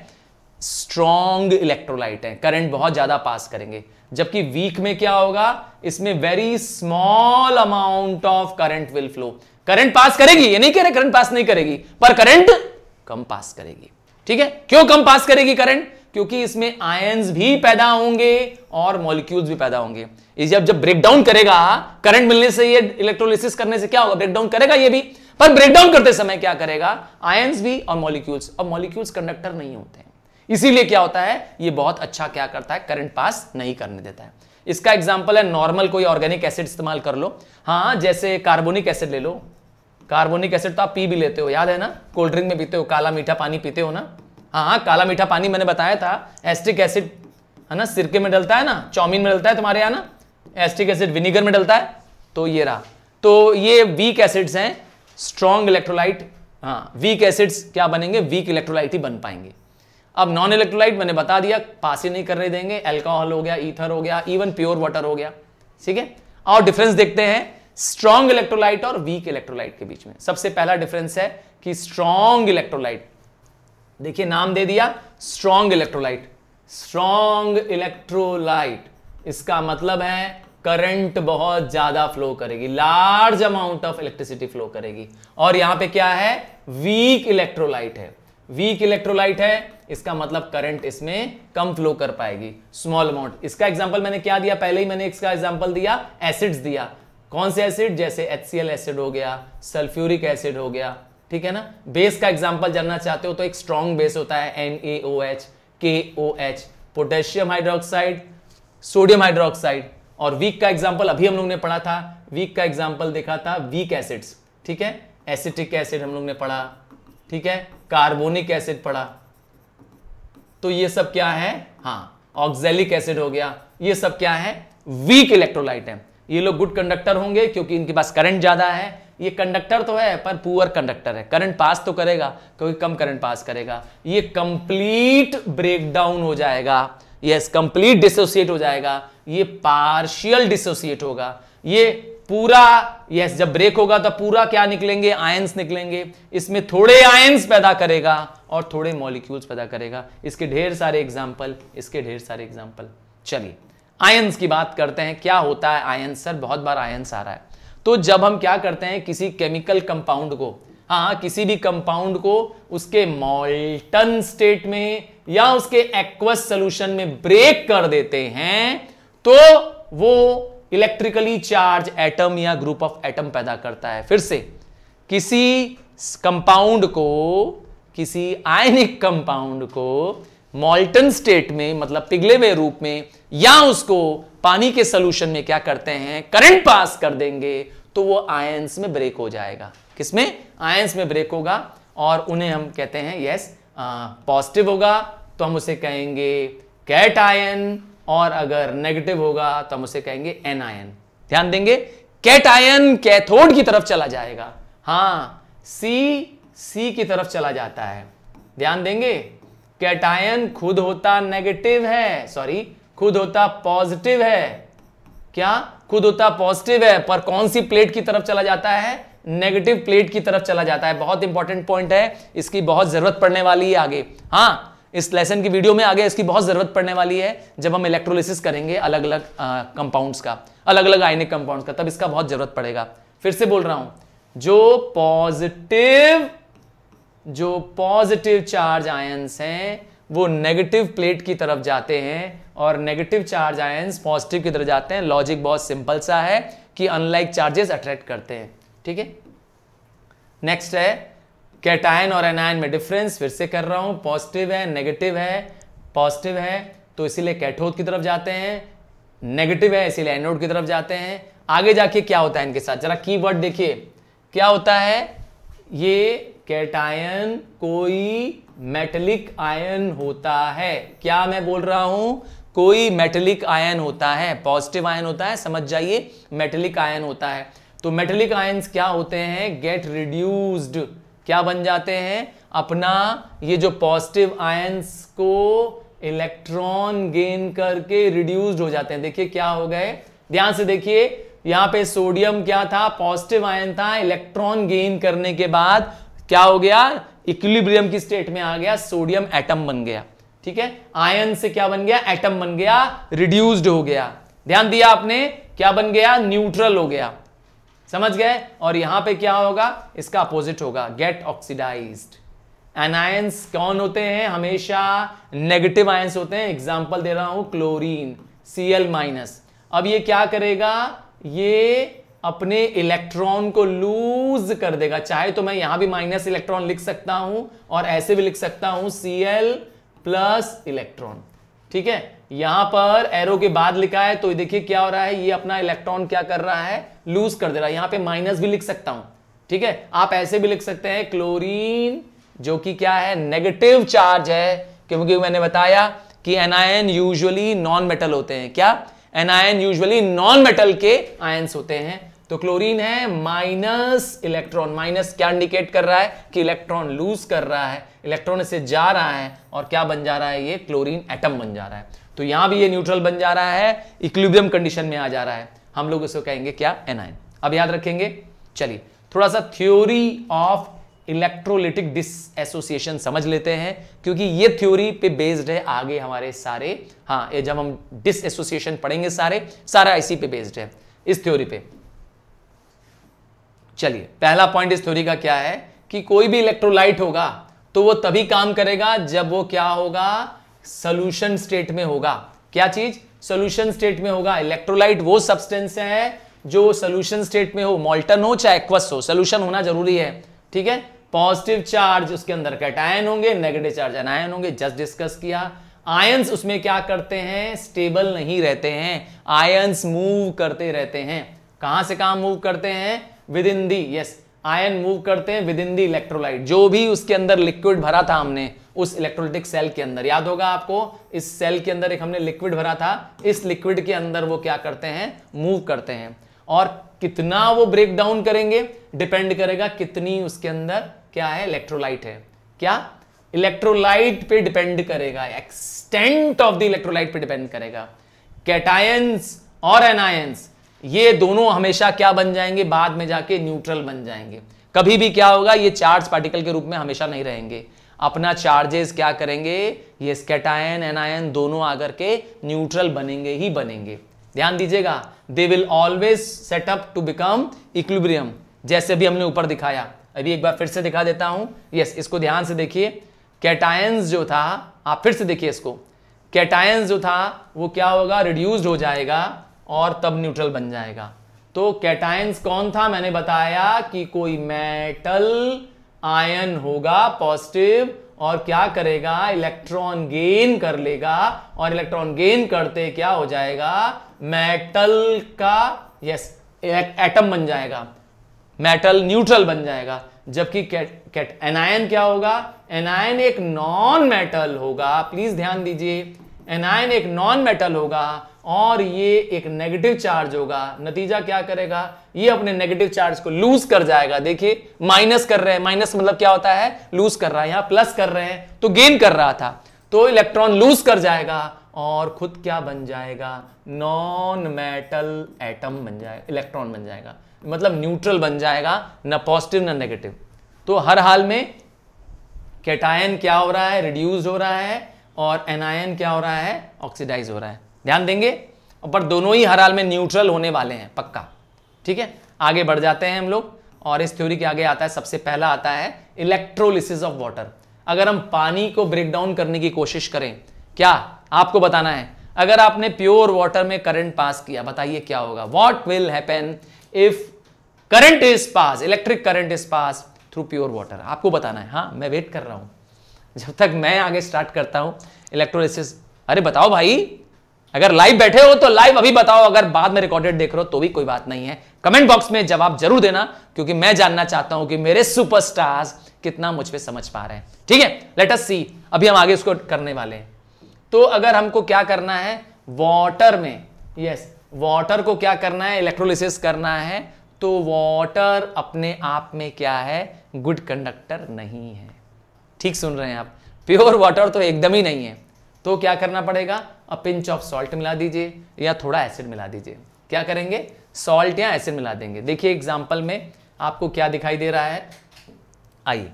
स्ट्रॉन्ग इलेक्ट्रोलाइट है करंट बहुत ज्यादा पास करेंगे जबकि वीक में क्या होगा इसमें very small amount of current will flow current pass करेगी ये नहीं कह रहे करंट पास नहीं करेगी पर करंट कम पास करेगी ठीक है क्यों कम पास करेगी करंट क्योंकि इसमें आयंस भी पैदा होंगे और मॉलिक्यूल्स भी पैदा होंगे इसे अब जब ब्रेकडाउन करेगा करंट मिलने से ये इलेक्ट्रोलिसिस करने से क्या होगा ब्रेकडाउन करेगा ये भी पर ब्रेकडाउन करते समय क्या करेगा आयंस भी और मॉलिक्यूल्स और मॉलिक्यूल्स कंडक्टर नहीं होते इसीलिए क्या होता है ये बहुत अच्छा क्या करता है करंट पास नहीं करने देता है इसका एग्जाम्पल है नॉर्मल कोई ऑर्गेनिक एसिड इस्तेमाल कर लो हाँ जैसे कार्बोनिक एसिड ले लो कार्बोनिक एसिड तो आप पी भी लेते हो याद है ना कोल्ड ड्रिंक में पीते हो काला मीठा पानी पीते हो ना हाँ, हाँ काला मीठा पानी मैंने बताया था एस्ट्रिक एसिड है ना सिरके में डलता है ना चाउमीन में डलता है तुम्हारे यहाँ ना एस्ट्रिक एसिड विनीगर में डलता है तो ये रहा तो ये वीक एसिड्स हैं स्ट्रॉन्ग इलेक्ट्रोलाइट हाँ वीक एसिड्स क्या बनेंगे वीक इलेक्ट्रोलाइट ही बन पाएंगे अब नॉन इलेक्ट्रोलाइट मैंने बता दिया पास ही नहीं करने देंगे एल्कोहल हो गया ईथर हो गया इवन प्योर वाटर हो गया ठीक है और डिफरेंस देखते हैं स्ट्रॉन्ग इलेक्ट्रोलाइट और वीक इलेक्ट्रोलाइट के बीच में सबसे पहला डिफरेंस है कि स्ट्रॉन्ग इलेक्ट्रोलाइट देखिए नाम दे दिया स्ट्रॉन्ग इलेक्ट्रोलाइट स्ट्रॉन्ग इलेक्ट्रोलाइट इसका मतलब है करंट बहुत ज्यादा फ्लो करेगी large amount of electricity flow करेगी और यहां पे क्या है वीक इलेक्ट्रोलाइट है वीक इलेक्ट्रोलाइट है इसका मतलब करंट इसमें कम फ्लो कर पाएगी स्मॉल अमाउंट इसका एग्जाम्पल मैंने क्या दिया पहले ही मैंने इसका एग्जाम्पल दिया एसिड्स दिया कौन से एसिड जैसे एच एसिड हो गया सल्फ्यूरिक एसिड हो गया ठीक है ना बेस का एग्जाम्पल जानना चाहते हो तो एक स्ट्रॉन्ग बेस होता है N A O H K O H potassium hydroxide sodium hydroxide और वीक का एग्जाम्पल अभी हम लोग ने पढ़ा था वीक का एग्जाम्पल देखा था वीक एसिड्स ठीक है एसिटिक एसिड हम लोग ने पढ़ा ठीक है कार्बोनिक एसिड पढ़ा तो ये सब क्या है हाँ ऑक्जेलिक एसिड हो गया ये सब क्या है वीक इलेक्ट्रोलाइट है ये लोग गुड कंडक्टर होंगे क्योंकि इनके पास करंट ज्यादा है ये कंडक्टर तो है पर पुअर कंडक्टर है करंट पास तो करेगा क्योंकि कम करंट पास करेगा ये कंप्लीट ब्रेकडाउन हो जाएगा यस कंप्लीट डिसोसिएट हो जाएगा ये पार्शियल डिसोसिएट होगा ये पूरा यस जब ब्रेक होगा तो पूरा क्या निकलेंगे आयंस निकलेंगे इसमें थोड़े आयंस पैदा करेगा और थोड़े मॉलिक्यूल्स पैदा करेगा इसके ढेर सारे एग्जाम्पल इसके ढेर सारे एग्जाम्पल चलिए आयंस की बात करते हैं क्या होता है आयंस सर बहुत बार आयंस आ रहा है तो जब हम क्या करते हैं किसी केमिकल कंपाउंड को हाँ किसी भी कंपाउंड को उसके मॉल्टन स्टेट में या उसके एक्वस सोल्यूशन में ब्रेक कर देते हैं तो वो इलेक्ट्रिकली चार्ज एटम या ग्रुप ऑफ एटम पैदा करता है फिर से किसी कंपाउंड को किसी आयनिक कंपाउंड को मॉल्टन स्टेट में मतलब पिघले हुए रूप में या उसको पानी के सोल्यूशन में क्या करते हैं करंट पास कर देंगे तो वो आयंस में ब्रेक हो जाएगा किसमें आयंस में ब्रेक होगा और उन्हें हम कहते हैं यस पॉजिटिव होगा तो हम उसे कहेंगे कैट आयन और अगर नेगेटिव होगा तो हम उसे कहेंगे एन आयन ध्यान देंगे कैट आयन कैथोड की तरफ चला जाएगा हाँ सी सी की तरफ चला जाता है ध्यान देंगे कैटायन खुद होता नेगेटिव है सॉरी खुद होता पॉजिटिव है क्या खुद होता पॉजिटिव है पर कौन सी प्लेट की तरफ चला जाता है नेगेटिव प्लेट की तरफ चला जाता है बहुत इंपॉर्टेंट पॉइंट है इसकी बहुत जरूरत पड़ने वाली है आगे हाँ इस लेसन की वीडियो में आगे इसकी बहुत जरूरत पड़ने वाली है जब हम इलेक्ट्रोलिसिस करेंगे अलग अलग कंपाउंड्स का अलग अलग आयनिक कंपाउंड्स का तब इसका बहुत जरूरत पड़ेगा फिर से बोल रहा हूं जो पॉजिटिव जो पॉजिटिव चार्ज आयंस हैं वो नेगेटिव प्लेट की तरफ जाते हैं और नेगेटिव चार्ज आयंस पॉजिटिव की तरफ जाते हैं लॉजिक बहुत सिंपल सा है कि अनलाइक चार्जेस अट्रैक्ट करते हैं ठीक है नेक्स्ट है कैटायन और एनायन में डिफरेंस फिर से कर रहा हूँ पॉजिटिव है नेगेटिव है पॉजिटिव है तो इसीलिए कैथोड की तरफ जाते हैं नेगेटिव है इसीलिए एनोड की तरफ जाते हैं आगे जाके क्या होता है इनके साथ जरा की देखिए क्या होता है ये कैटायन कोई मेटलिक आयन होता है क्या मैं बोल रहा हूं कोई मेटलिक आयन होता है पॉजिटिव आयन होता है समझ जाइए मेटलिक आयन होता है तो मेटलिक आयन क्या होते हैं गेट रिड्यूस्ड क्या बन जाते हैं अपना ये जो पॉजिटिव आयन्स को इलेक्ट्रॉन गेन करके रिड्यूस्ड हो जाते हैं देखिए क्या हो गए ध्यान से देखिए यहां पे सोडियम क्या था पॉजिटिव आयन था इलेक्ट्रॉन गेन करने के बाद क्या हो गया इक्विलिब्रियम की स्टेट में आ गया सोडियम एटम बन गया ठीक है आयन से क्या बन गया एटम बन गया रिड्यूस्ड हो गया ध्यान दिया आपने क्या बन गया न्यूट्रल हो गया समझ गए और यहां पे क्या होगा इसका अपोजिट होगा गेट ऑक्सीडाइज्ड एनायंस कौन होते हैं हमेशा नेगेटिव आयंस होते हैं एग्जाम्पल दे रहा हूं क्लोरीन सी माइनस अब ये क्या करेगा ये अपने इलेक्ट्रॉन को लूज कर देगा चाहे तो मैं यहां भी माइनस इलेक्ट्रॉन लिख सकता हूं और ऐसे भी लिख सकता हूं सी एल प्लस इलेक्ट्रॉन ठीक है यहां पर एरो के बाद लिखा है तो देखिए क्या हो रहा है ये अपना इलेक्ट्रॉन क्या कर रहा है लूज कर दे रहा है यहां पे माइनस भी लिख सकता हूं ठीक है आप ऐसे भी लिख सकते हैं क्लोरीन जो कि क्या है नेगेटिव चार्ज है क्योंकि मैंने बताया कि एनायन यूजुअली नॉन मेटल होते हैं क्या एनायन यूजुअली नॉन मेटल के आयन होते हैं तो क्लोरीन है माइनस इलेक्ट्रॉन माइनस क्या इंडिकेट कर रहा है कि इलेक्ट्रॉन लूज कर रहा है इलेक्ट्रॉन इसे जा रहा है और क्या बन जा रहा है ये क्लोरीन एटम बन जा रहा है तो यहां भी ये न्यूट्रल बन जा रहा है इक्लिबियम कंडीशन में आ जा रहा है हम लोग इसको कहेंगे क्या एनआईन अब याद रखेंगे चलिए थोड़ा सा थ्योरी ऑफ इलेक्ट्रोलिटिक डिसएसोसिएशन समझ लेते हैं क्योंकि ये थ्योरी पे बेस्ड है आगे हमारे सारे हाँ ये जब हम डिसएसोसिएशन पढ़ेंगे सारे सारा इसी पे बेस्ड है इस थ्योरी पे चलिए पहला पॉइंट इस थ्योरी का क्या है कि कोई भी इलेक्ट्रोलाइट होगा तो वो तभी काम करेगा जब वो क्या होगा सोल्यूशन स्टेट में होगा क्या चीज सोल्यूशन स्टेट में होगा इलेक्ट्रोलाइट वो सब्सटेंस है जो सोल्यूशन स्टेट में हो मोल्टन हो चाहे एक्वस हो सोल्यूशन होना जरूरी है ठीक है पॉजिटिव चार्ज उसके अंदर कैटायन होंगे नेगेटिव चार्ज अनायन होंगे जस्ट डिस्कस किया आयंस उसमें क्या करते हैं स्टेबल नहीं रहते हैं आयंस मूव करते रहते हैं कहां से कहां मूव करते हैं within the yes ion move करते हैं विद इन दी इलेक्ट्रोलाइट जो भी उसके अंदर लिक्विड भरा था हमने उस इलेक्ट्रोलिटिक सेल के अंदर याद होगा आपको इस सेल के अंदर एक हमने लिक्विड भरा था इस लिक्विड के अंदर वो क्या करते हैं मूव करते हैं और कितना वो ब्रेक डाउन करेंगे डिपेंड करेगा कितनी उसके अंदर क्या है इलेक्ट्रोलाइट है क्या इलेक्ट्रोलाइट पे डिपेंड करेगा एक्सटेंट ऑफ द इलेक्ट्रोलाइट पे डिपेंड करेगा कैटायंस और एनायंस ये दोनों हमेशा क्या बन जाएंगे बाद में जाके न्यूट्रल बन जाएंगे कभी भी क्या होगा ये चार्ज पार्टिकल के रूप में हमेशा नहीं रहेंगे अपना चार्जेस क्या करेंगे ये स्केटायन एनायन दोनों आकर के न्यूट्रल बनेंगे ही बनेंगे ध्यान दीजिएगा they will always set up to become equilibrium जैसे भी हमने ऊपर दिखाया अभी एक बार फिर से दिखा देता हूं यस इसको ध्यान से देखिए कैटायंस जो था आप फिर से देखिए इसको कैटायंस जो था वो क्या होगा रिड्यूस्ड हो जाएगा और तब न्यूट्रल बन जाएगा तो कैटायंस कौन था मैंने बताया कि कोई मेटल आयन होगा पॉजिटिव और क्या करेगा इलेक्ट्रॉन गेन कर लेगा और इलेक्ट्रॉन गेन करते क्या हो जाएगा मेटल का यस एटम बन जाएगा मेटल न्यूट्रल बन जाएगा जबकि कैट कैट एनायन क्या होगा एनायन एक नॉन मेटल होगा प्लीज ध्यान दीजिए एनायन एक नॉन मेटल होगा और ये एक नेगेटिव चार्ज होगा नतीजा क्या करेगा ये अपने नेगेटिव चार्ज को लूज कर जाएगा देखिए माइनस कर रहे हैं माइनस मतलब क्या होता है लूज कर रहा है यहां प्लस कर रहे हैं तो गेन कर रहा था तो इलेक्ट्रॉन लूज कर जाएगा और खुद क्या बन जाएगा नॉन मेटल एटम बन जाएगा इलेक्ट्रॉन बन जाएगा मतलब न्यूट्रल बन जाएगा ना पॉजिटिव ना नेगेटिव तो हर हाल में कैटायन क्या हो रहा है रिड्यूस हो रहा है और एनायन क्या हो रहा है ऑक्सीडाइज हो रहा है ध्यान देंगे पर दोनों ही हर हाल में न्यूट्रल होने वाले हैं पक्का ठीक है आगे बढ़ जाते हैं हम लोग और इस थ्योरी के आगे आता है सबसे पहला आता है इलेक्ट्रोलिसिस ऑफ वाटर अगर हम पानी को ब्रेक डाउन करने की कोशिश करें क्या आपको बताना है अगर आपने प्योर वाटर में करंट पास किया बताइए क्या होगा what will happen if current is pass electric current is pass through pure water आपको बताना है हाँ मैं वेट कर रहा हूं जब तक मैं आगे स्टार्ट करता हूं इलेक्ट्रोलिसिस अरे बताओ भाई अगर लाइव बैठे हो तो लाइव अभी बताओ अगर बाद में रिकॉर्डेड देख रहे हो तो भी कोई बात नहीं है कमेंट बॉक्स में जवाब जरूर देना क्योंकि मैं जानना चाहता हूं कि मेरे सुपरस्टार्स कितना मुझ पर समझ पा रहे हैं ठीक है लेट अस सी अभी हम आगे उसको करने वाले हैं तो अगर हमको क्या करना है वॉटर में यस वॉटर को क्या करना है इलेक्ट्रोलिसिस करना है तो वॉटर अपने आप में क्या है गुड कंडक्टर नहीं है ठीक सुन रहे हैं आप प्योर वाटर तो एकदम ही नहीं है तो क्या करना पड़ेगा अ पिंच ऑफ सॉल्ट मिला दीजिए या थोड़ा एसिड मिला दीजिए क्या करेंगे सॉल्ट या एसिड मिला देंगे देखिए एग्जाम्पल में आपको क्या दिखाई दे रहा है आइए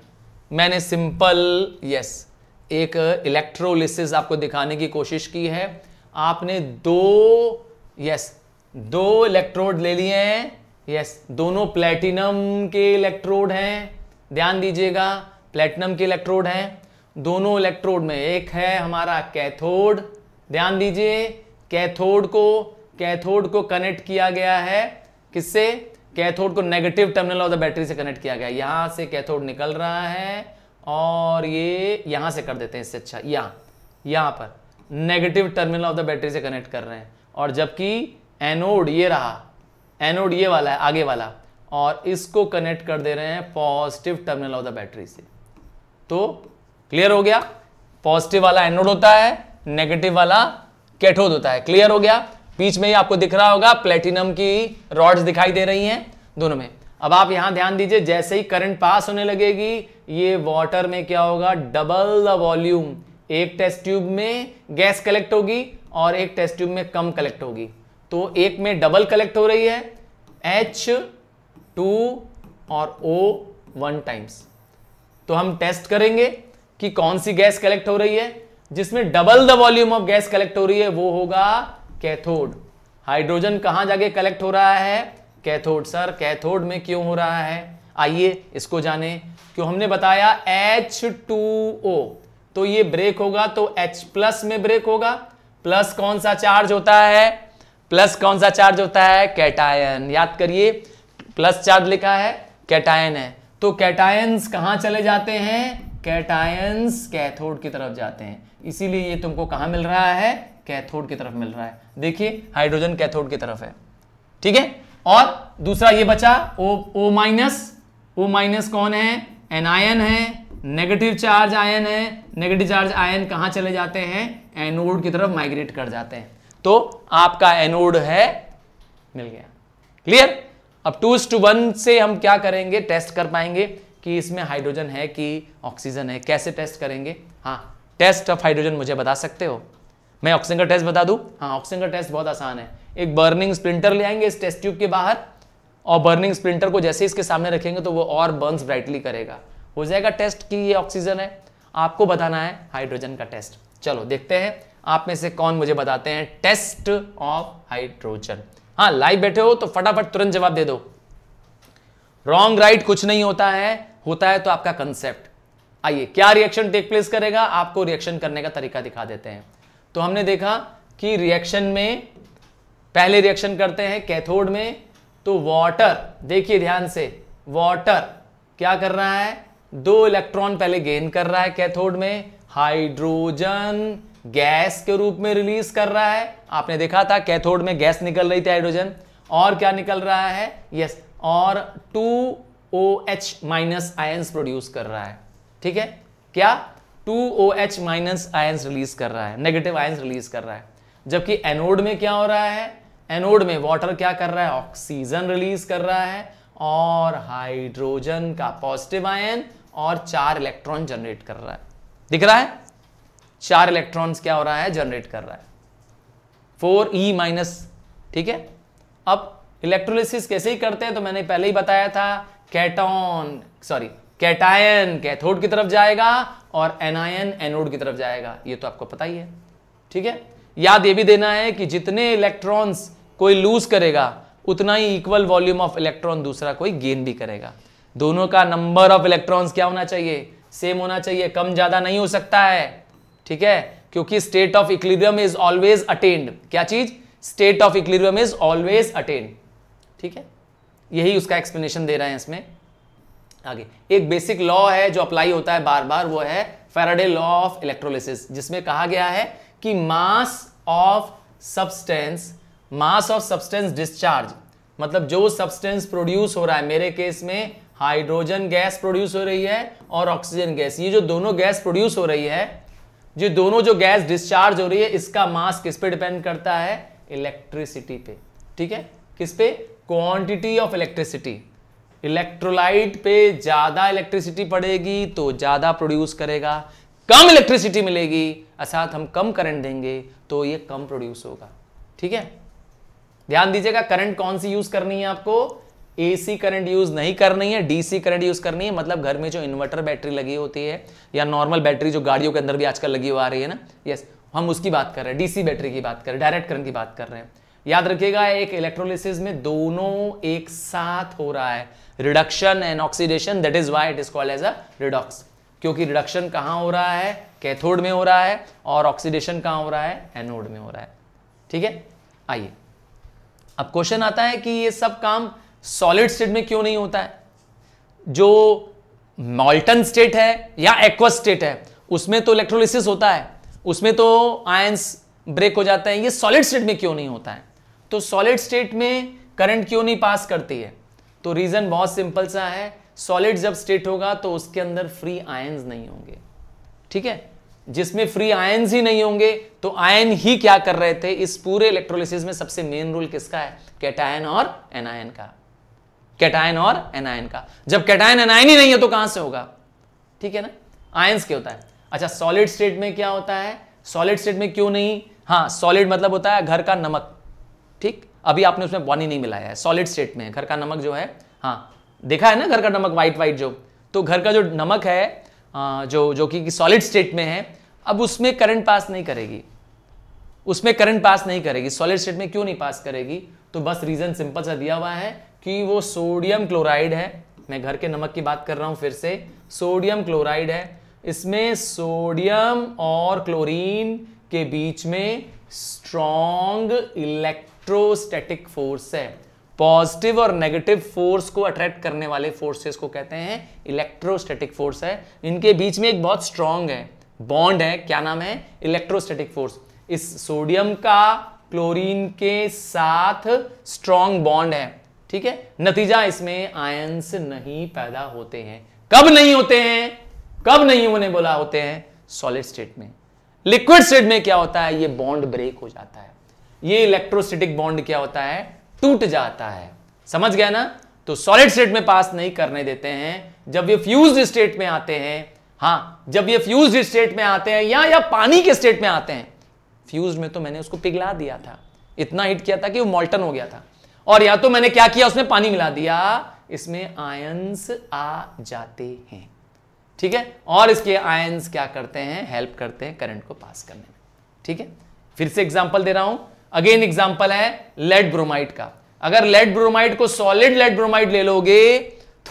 मैंने सिंपल यस एक इलेक्ट्रोलिसिस आपको दिखाने की कोशिश की है आपने दो यस दो इलेक्ट्रोड ले लिए हैं यस दोनों प्लेटिनम के इलेक्ट्रोड हैं ध्यान दीजिएगा प्लेटिनम के इलेक्ट्रोड हैं दोनों इलेक्ट्रोड में एक है हमारा कैथोड ध्यान दीजिए कैथोड को कैथोड को कनेक्ट किया गया है किससे कैथोड को negative terminal of the battery से कनेक्ट किया गया यहाँ से कैथोड निकल रहा है और ये यहाँ से कर देते हैं इससे अच्छा यहाँ यहाँ पर negative terminal of the battery से कनेक्ट कर रहे हैं और जबकि एनोड ये रहा एनोड ये वाला है आगे वाला और इसको कनेक्ट कर दे रहे हैं positive terminal of the battery से तो क्लियर हो गया पॉजिटिव वाला एनोड होता है नेगेटिव वाला कैथोड होता है क्लियर हो गया बीच में ही आपको दिख रहा होगा प्लेटिनम की रॉड्स दिखाई दे रही हैं दोनों में अब आप यहां ध्यान दीजिए जैसे ही करंट पास होने लगेगी ये वाटर में क्या होगा डबल द वॉल्यूम एक टेस्ट ट्यूब में गैस कलेक्ट होगी और एक टेस्ट ट्यूब में कम कलेक्ट होगी तो एक में डबल कलेक्ट हो रही है एच टू और ओ वन टाइम्स तो हम टेस्ट करेंगे कि कौन सी गैस कलेक्ट हो रही है जिसमें double the volume of gas collect हो रही है वो होगा कैथोड हाइड्रोजन कहां जाके कलेक्ट हो रहा है कैथोड सर कैथोड में क्यों हो रहा है आइए इसको जाने क्यों हमने बताया H2O तो ये ब्रेक होगा तो H प्लस में ब्रेक होगा प्लस कौन सा चार्ज होता है प्लस कौन सा चार्ज होता है कैटायन याद करिए प्लस चार्ज लिखा है कैटायन है तो कैटायंस कहां चले जाते हैं कैटायंस कैथोड की तरफ जाते हैं इसीलिए ये तुमको कहां मिल रहा है कैथोड की तरफ मिल रहा है देखिए हाइड्रोजन कैथोड की तरफ है ठीक है और दूसरा ये बचा ओ ओ माइनस ओ माइनस कौन है एनायन है नेगेटिव चार्ज आयन है नेगेटिव चार्ज आयन कहां चले जाते हैं एनोड की तरफ माइग्रेट कर जाते हैं तो आपका एनोड है मिल गया क्लियर अब टू टू वन से हम क्या करेंगे टेस्ट कर पाएंगे कि इसमें हाइड्रोजन है कि ऑक्सीजन है कैसे टेस्ट करेंगे हाँ टेस्ट ऑफ हाइड्रोजन मुझे बता सकते हो मैं ऑक्सीजन का टेस्ट बता दू हाँ ऑक्सीजन का टेस्ट बहुत आसान है एक बर्निंग स्प्रिंटर ले आएंगे इस टेस्ट ट्यूब के बाहर और बर्निंग स्प्रिंटर को जैसे इसके सामने रखेंगे तो वो और बर्न ब्राइटली करेगा हो जाएगा टेस्ट कि ये ऑक्सीजन है आपको बताना है हाइड्रोजन का टेस्ट चलो देखते हैं आप में से कौन मुझे बताते हैं टेस्ट ऑफ हाइड्रोजन हाँ लाइव बैठे हो तो फटाफट तुरंत जवाब दे दो रॉन्ग राइट कुछ नहीं होता है होता है तो आपका कंसेप्ट आइए क्या रिएक्शन टेक प्लेस करेगा आपको रिएक्शन करने का तरीका दिखा देते हैं तो हमने देखा कि रिएक्शन में पहले रिएक्शन करते हैं कैथोड में तो वाटर देखिए ध्यान से वाटर क्या कर रहा है दो इलेक्ट्रॉन पहले गेन कर रहा है कैथोड में हाइड्रोजन गैस के रूप में रिलीज कर रहा है आपने देखा था कैथोड में गैस निकल रही थी हाइड्रोजन और क्या निकल रहा है यस और two O H minus ions produce कर रहा है ठीक है क्या two O H minus ions release कर रहा है नेगेटिव आयन्स रिलीज कर रहा है जबकि एनोड में क्या हो रहा है एनोड में वाटर क्या कर रहा है ऑक्सीजन रिलीज कर रहा है और हाइड्रोजन का पॉजिटिव आयन और चार इलेक्ट्रॉन जनरेट कर रहा है दिख रहा है चार इलेक्ट्रॉन्स क्या हो रहा है जनरेट कर रहा है फोर ई माइनस ठीक है अब इलेक्ट्रोलिसिस कैसे ही करते हैं तो मैंने पहले ही बताया था कैटॉन सॉरी कैटायन कैथोड की तरफ जाएगा और एनायन एनोड की तरफ जाएगा ये तो आपको पता ही है ठीक है याद ये भी देना है कि जितने इलेक्ट्रॉन्स कोई लूज करेगा उतना ही इक्वल वॉल्यूम ऑफ इलेक्ट्रॉन दूसरा कोई गेन भी करेगा दोनों का नंबर ऑफ इलेक्ट्रॉन्स क्या होना चाहिए सेम होना चाहिए कम ज्यादा नहीं हो सकता है ठीक है क्योंकि state of equilibrium is always attained क्या चीज state of equilibrium is always attained ठीक है यही उसका एक्सप्लेनेशन दे रहे हैं इसमें आगे एक बेसिक लॉ है जो अप्लाई होता है बार बार वो है फेराडे लॉ ऑफ इलेक्ट्रोलिसिस जिसमें कहा गया है कि mass of substance mass of substance discharge मतलब जो सब्सटेंस प्रोड्यूस हो रहा है मेरे केस में हाइड्रोजन गैस प्रोड्यूस हो रही है और ऑक्सीजन गैस ये जो दोनों गैस प्रोड्यूस हो रही है जो दोनों जो गैस डिस्चार्ज हो रही है इसका मास किस पे डिपेंड करता है इलेक्ट्रिसिटी पे ठीक है किस पे क्वांटिटी ऑफ इलेक्ट्रिसिटी इलेक्ट्रोलाइट पे ज़्यादा इलेक्ट्रिसिटी पड़ेगी तो ज़्यादा प्रोड्यूस करेगा कम इलेक्ट्रिसिटी मिलेगी अर्थात हम कम करंट देंगे तो ये कम प्रोड्यूस होगा ठीक है ध्यान दीजिएगा करंट कौन सी यूज़ करनी है आपको एसी करंट यूज नहीं करनी है डीसी करंट यूज करनी है मतलब घर में जो इन्वर्टर बैटरी लगी होती है या नॉर्मल बैटरी जो गाड़ियों के अंदर भी आजकल लगी हुआ आ रही है ना यस हम उसकी बात कर रहे हैं डीसी बैटरी की बात कर रहे हैं डायरेक्ट करंट की बात कर रहे हैं याद रखिएगा एक इलेक्ट्रोलिसिस में दोनों एक साथ हो रहा है reduction and oxidation that is why it is called as a redox क्योंकि रिडक्शन कहाँ हो रहा है कैथोड में हो रहा है और ऑक्सीडेशन कहाँ हो रहा है एनोड में हो रहा है ठीक है आइए अब क्वेश्चन आता है कि ये सब काम सॉलिड स्टेट में क्यों नहीं होता है जो मॉल्टन स्टेट है या एक्वा स्टेट है उसमें तो इलेक्ट्रोलिसिस होता है उसमें तो आयंस ब्रेक हो जाता है ये सॉलिड स्टेट में क्यों नहीं होता है तो सॉलिड स्टेट में करंट क्यों नहीं पास करती है तो रीज़न बहुत सिंपल सा है सॉलिड जब स्टेट होगा तो उसके अंदर फ्री आयंस नहीं होंगे ठीक है जिसमें फ्री आयंस ही नहीं होंगे तो आयन ही क्या कर रहे थे इस पूरे इलेक्ट्रोलिसिस में सबसे मेन रूल किसका है कैटायन और एनायन का कैटायन और एनायन का जब कैटायन एनायन ही नहीं है तो कहां से होगा ठीक है ना आयंस क्या होता है अच्छा सॉलिड स्टेट में क्या होता है सॉलिड स्टेट में क्यों नहीं हाँ सॉलिड मतलब होता है घर का नमक ठीक अभी आपने उसमें पानी नहीं मिलाया है सॉलिड स्टेट में घर का नमक जो है हाँ देखा है ना घर का नमक वाइट वाइट जो तो घर का जो नमक है जो जो कि सॉलिड स्टेट में है अब उसमें करंट पास नहीं करेगी उसमें करंट पास नहीं करेगी सॉलिड स्टेट में क्यों नहीं पास करेगी तो बस रीजन सिंपल सा दिया हुआ है कि वो सोडियम क्लोराइड है मैं घर के नमक की बात कर रहा हूं फिर से सोडियम क्लोराइड है इसमें सोडियम और क्लोरीन के बीच में स्ट्रॉन्ग इलेक्ट्रोस्टेटिक फोर्स है पॉजिटिव और नेगेटिव फोर्स को अट्रैक्ट करने वाले फोर्सेस को कहते हैं इलेक्ट्रोस्टैटिक फोर्स है इनके बीच में एक बहुत स्ट्रांग है बॉन्ड है क्या नाम है इलेक्ट्रोस्टैटिक फोर्स इस सोडियम का क्लोरीन के साथ स्ट्रांग बॉन्ड है ठीक है नतीजा इसमें आयंस नहीं पैदा होते हैं कब नहीं होते हैं कब नहीं होने बोला होते हैं सॉलिड स्टेट में लिक्विड स्टेट में क्या होता है ये बॉन्ड ब्रेक हो जाता है ये इलेक्ट्रोस्टेटिक बॉन्ड क्या होता है टूट जाता है समझ गया ना तो सॉलिड स्टेट में पास नहीं करने देते हैं जब ये फ्यूज स्टेट में आते हैं हाँ जब ये फ्यूज स्टेट में आते हैं या या पानी के स्टेट में आते हैं फ्यूज में तो मैंने उसको पिघला दिया था इतना हिट किया था कि वो मोल्टन हो गया था और या तो मैंने क्या किया उसमें पानी मिला दिया इसमें आयंस आ जाते हैं ठीक है और इसके आयंस क्या करते हैं हेल्प करते हैं करंट को पास करने में ठीक है फिर से एग्जाम्पल दे रहा हूं अगेन एग्जाम्पल है लेड ब्रोमाइड का अगर लेड ब्रोमाइड को सॉलिड लेड ब्रोमाइड ले लोगे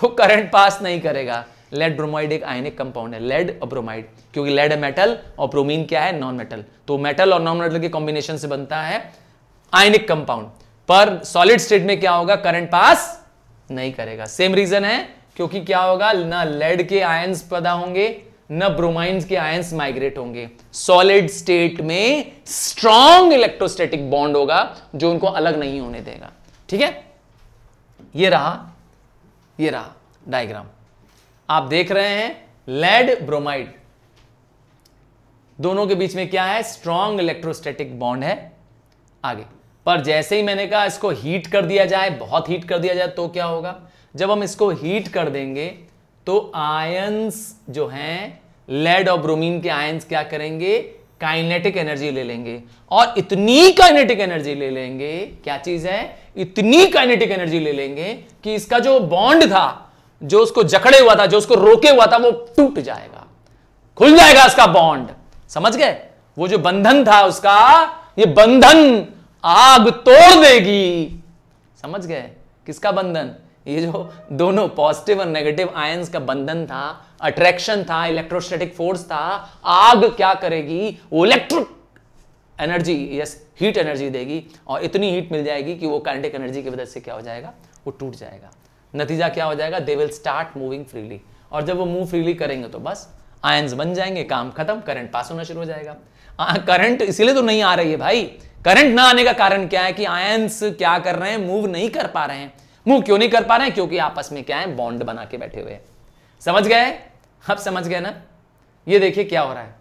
तो करंट पास नहीं करेगा लेड ब्रोमाइड एक आयनिक कंपाउंड है लेड और ब्रोमाइड क्योंकि लेड है मेटल और ब्रोमीन क्या है नॉन मेटल तो मेटल और नॉन मेटल के कॉम्बिनेशन से बनता है आयनिक कंपाउंड पर सॉलिड स्टेट में क्या होगा करंट पास नहीं करेगा सेम रीजन है क्योंकि क्या होगा ना लेड के आयंस पैदा होंगे न ब्रोमाइंस के आयंस माइग्रेट होंगे सॉलिड स्टेट में स्ट्रॉन्ग इलेक्ट्रोस्टेटिक बॉन्ड होगा जो उनको अलग नहीं होने देगा ठीक है ये रहा ये रहा डायग्राम आप देख रहे हैं लेड ब्रोमाइड दोनों के बीच में क्या है स्ट्रॉन्ग इलेक्ट्रोस्टेटिक बॉन्ड है आगे पर जैसे ही मैंने कहा इसको हीट कर दिया जाए बहुत हीट कर दिया जाए तो क्या होगा जब हम इसको हीट कर देंगे तो आयंस जो हैं लेड और ब्रोमीन के आयंस क्या करेंगे काइनेटिक एनर्जी ले लेंगे और इतनी काइनेटिक एनर्जी ले लेंगे क्या चीज है इतनी काइनेटिक एनर्जी ले लेंगे कि इसका जो बॉन्ड था जो उसको जकड़े हुआ था जो उसको रोके हुआ था वो टूट जाएगा खुल जाएगा इसका बॉन्ड समझ गए वो जो बंधन था उसका ये बंधन आग तोड़ देगी समझ गए किसका बंधन ये जो दोनों पॉजिटिव और नेगेटिव आयंस का बंधन था अट्रैक्शन था इलेक्ट्रोस्टैटिक फोर्स था आग क्या करेगी वो electric energy yes heat energy देगी और इतनी हीट मिल जाएगी कि वो काइनेटिक एनर्जी की वजह से क्या हो जाएगा वो टूट जाएगा नतीजा क्या हो जाएगा they will start moving freely और जब वो मूव फ्रीली करेंगे तो बस आयंस बन जाएंगे काम खत्म करंट पास होना शुरू हो जाएगा करंट हाँ, इसलिए तो नहीं आ रही है भाई करंट ना आने का कारण क्या है कि आयंस क्या कर रहे हैं मूव नहीं कर पा रहे हैं मूव क्यों नहीं कर पा रहे हैं क्योंकि आपस में क्या है बॉन्ड बना के बैठे हुए समझ गए अब समझ गए ना ये देखिए क्या हो रहा है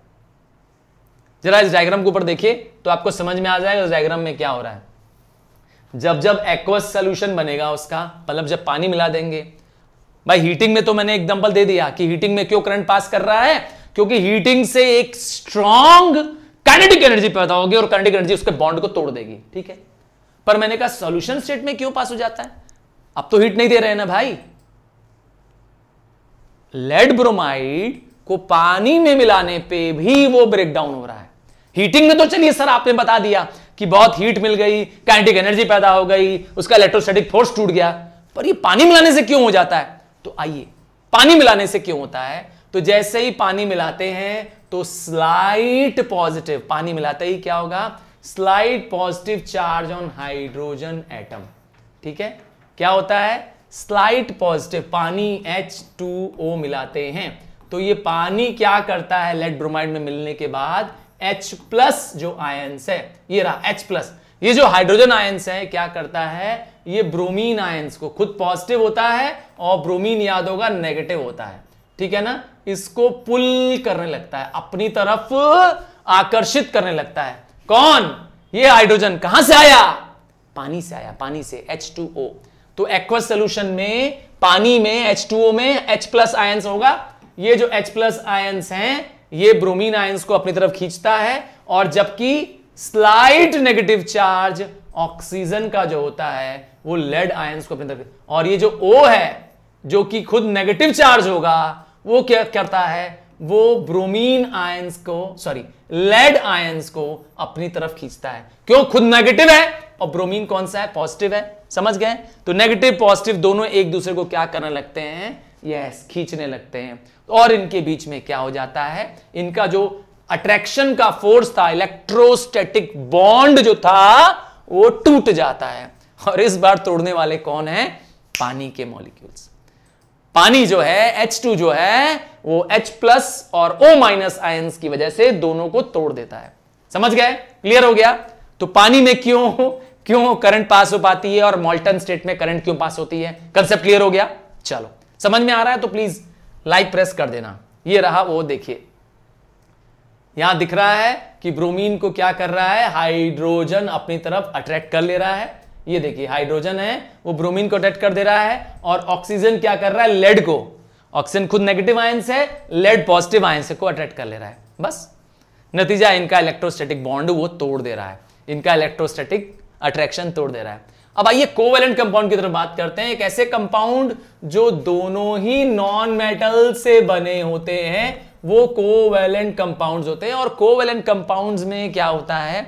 जरा इस डायग्राम के ऊपर देखिए तो आपको समझ में आ जाएगा डायग्राम में क्या हो रहा है जब जब एक्वस सोल्यूशन बनेगा उसका मतलब जब पानी मिला देंगे भाई हीटिंग में तो मैंने एक एग्जाम्पल दे दिया कि हीटिंग में क्यों करंट पास कर रहा है क्योंकि हीटिंग से एक स्ट्रॉन्ग काइनेटिक एनर्जी पैदा होगी और काइनेटिक एनर्जी उसके बॉन्ड को तोड़ देगी ठीक है पर मैंने कहा सॉल्यूशन स्टेट में क्यों पास हो जाता है अब तो हीट नहीं दे रहे हैं ना भाई लेड ब्रोमाइड को पानी में मिलाने पे भी वो ब्रेकडाउन हो रहा है हीटिंग में तो चलिए सर आपने बता दिया कि बहुत हीट मिल गई काइनेटिक एनर्जी पैदा हो गई उसका इलेक्ट्रोस्टैटिक फोर्स टूट गया पर ये पानी मिलाने से क्यों हो जाता है तो आइए पानी मिलाने से क्यों होता है तो जैसे ही पानी मिलाते हैं तो स्लाइट पॉजिटिव पानी मिलाते ही क्या होगा slight positive charge on hydrogen atom ठीक है क्या होता है स्लाइट पॉजिटिव पानी H2O मिलाते हैं तो ये पानी क्या करता है लेड ब्रोमाइड में मिलने के बाद H प्लस जो आयंस है ये रहा H प्लस ये जो हाइड्रोजन आयंस है क्या करता है ये ब्रोमीन आयंस को खुद पॉजिटिव होता है और ब्रोमीन याद होगा नेगेटिव होता है ठीक है ना इसको पुल करने लगता है अपनी तरफ आकर्षित करने लगता है कौन ये हाइड्रोजन कहां से आया पानी से आया पानी से H2O तो एक्वस सोल्यूशन में पानी में H2O में H प्लस आयंस होगा ये जो H प्लस आयंस हैं ये ब्रोमीन आयंस को अपनी तरफ खींचता है और जबकि स्लाइट नेगेटिव चार्ज ऑक्सीजन का जो होता है वो लेड आयंस को अपनी तरफ और ये जो O है जो कि खुद नेगेटिव चार्ज होगा वो क्या करता है वो ब्रोमीन आयंस को सॉरी लेड आयंस को अपनी तरफ खींचता है क्यों खुद नेगेटिव है और ब्रोमीन कौन सा है पॉजिटिव है समझ गए तो नेगेटिव पॉजिटिव दोनों एक दूसरे को क्या करने लगते हैं यस खींचने लगते हैं और इनके बीच में क्या हो जाता है इनका जो अट्रैक्शन का फोर्स था इलेक्ट्रोस्टेटिक बॉन्ड जो था वो टूट जाता है और इस बार तोड़ने वाले कौन है पानी के मॉलिक्यूल्स पानी जो है H2 जो है वो H प्लस और O माइनस आय की वजह से दोनों को तोड़ देता है समझ गए क्लियर हो गया तो पानी में क्यों क्यों करंट पास हो पाती है और मॉल्टन स्टेट में करंट क्यों पास होती है कंसेप्ट क्लियर हो गया चलो समझ में आ रहा है तो प्लीज लाइक प्रेस कर देना ये रहा वो देखिए यहां दिख रहा है कि ब्रोमीन को क्या कर रहा है हाइड्रोजन अपनी तरफ अट्रैक्ट कर ले रहा है ये देखिए हाइड्रोजन है वो ब्रोमीन को अटैच कर दे रहा है और ऑक्सीजन क्या कर रहा है लेड को ऑक्सीजन खुद नेगेटिव आयंस है लेड पॉजिटिव आयंस को अट्रैक्ट कर ले रहा है बस नतीजा इनका इलेक्ट्रोस्टेटिक बॉन्ड वो तोड़ दे रहा है इनका इलेक्ट्रोस्टेटिक अट्रैक्शन तोड़ दे रहा है अब आइए कोवेलेंट कंपाउंड की तरफ बात करते हैं एक ऐसे कंपाउंड जो दोनों ही नॉन मेटल से बने होते हैं वो कोवेलेंट कंपाउंड्स होते हैं और कोवेलेंट कंपाउंड्स में क्या होता है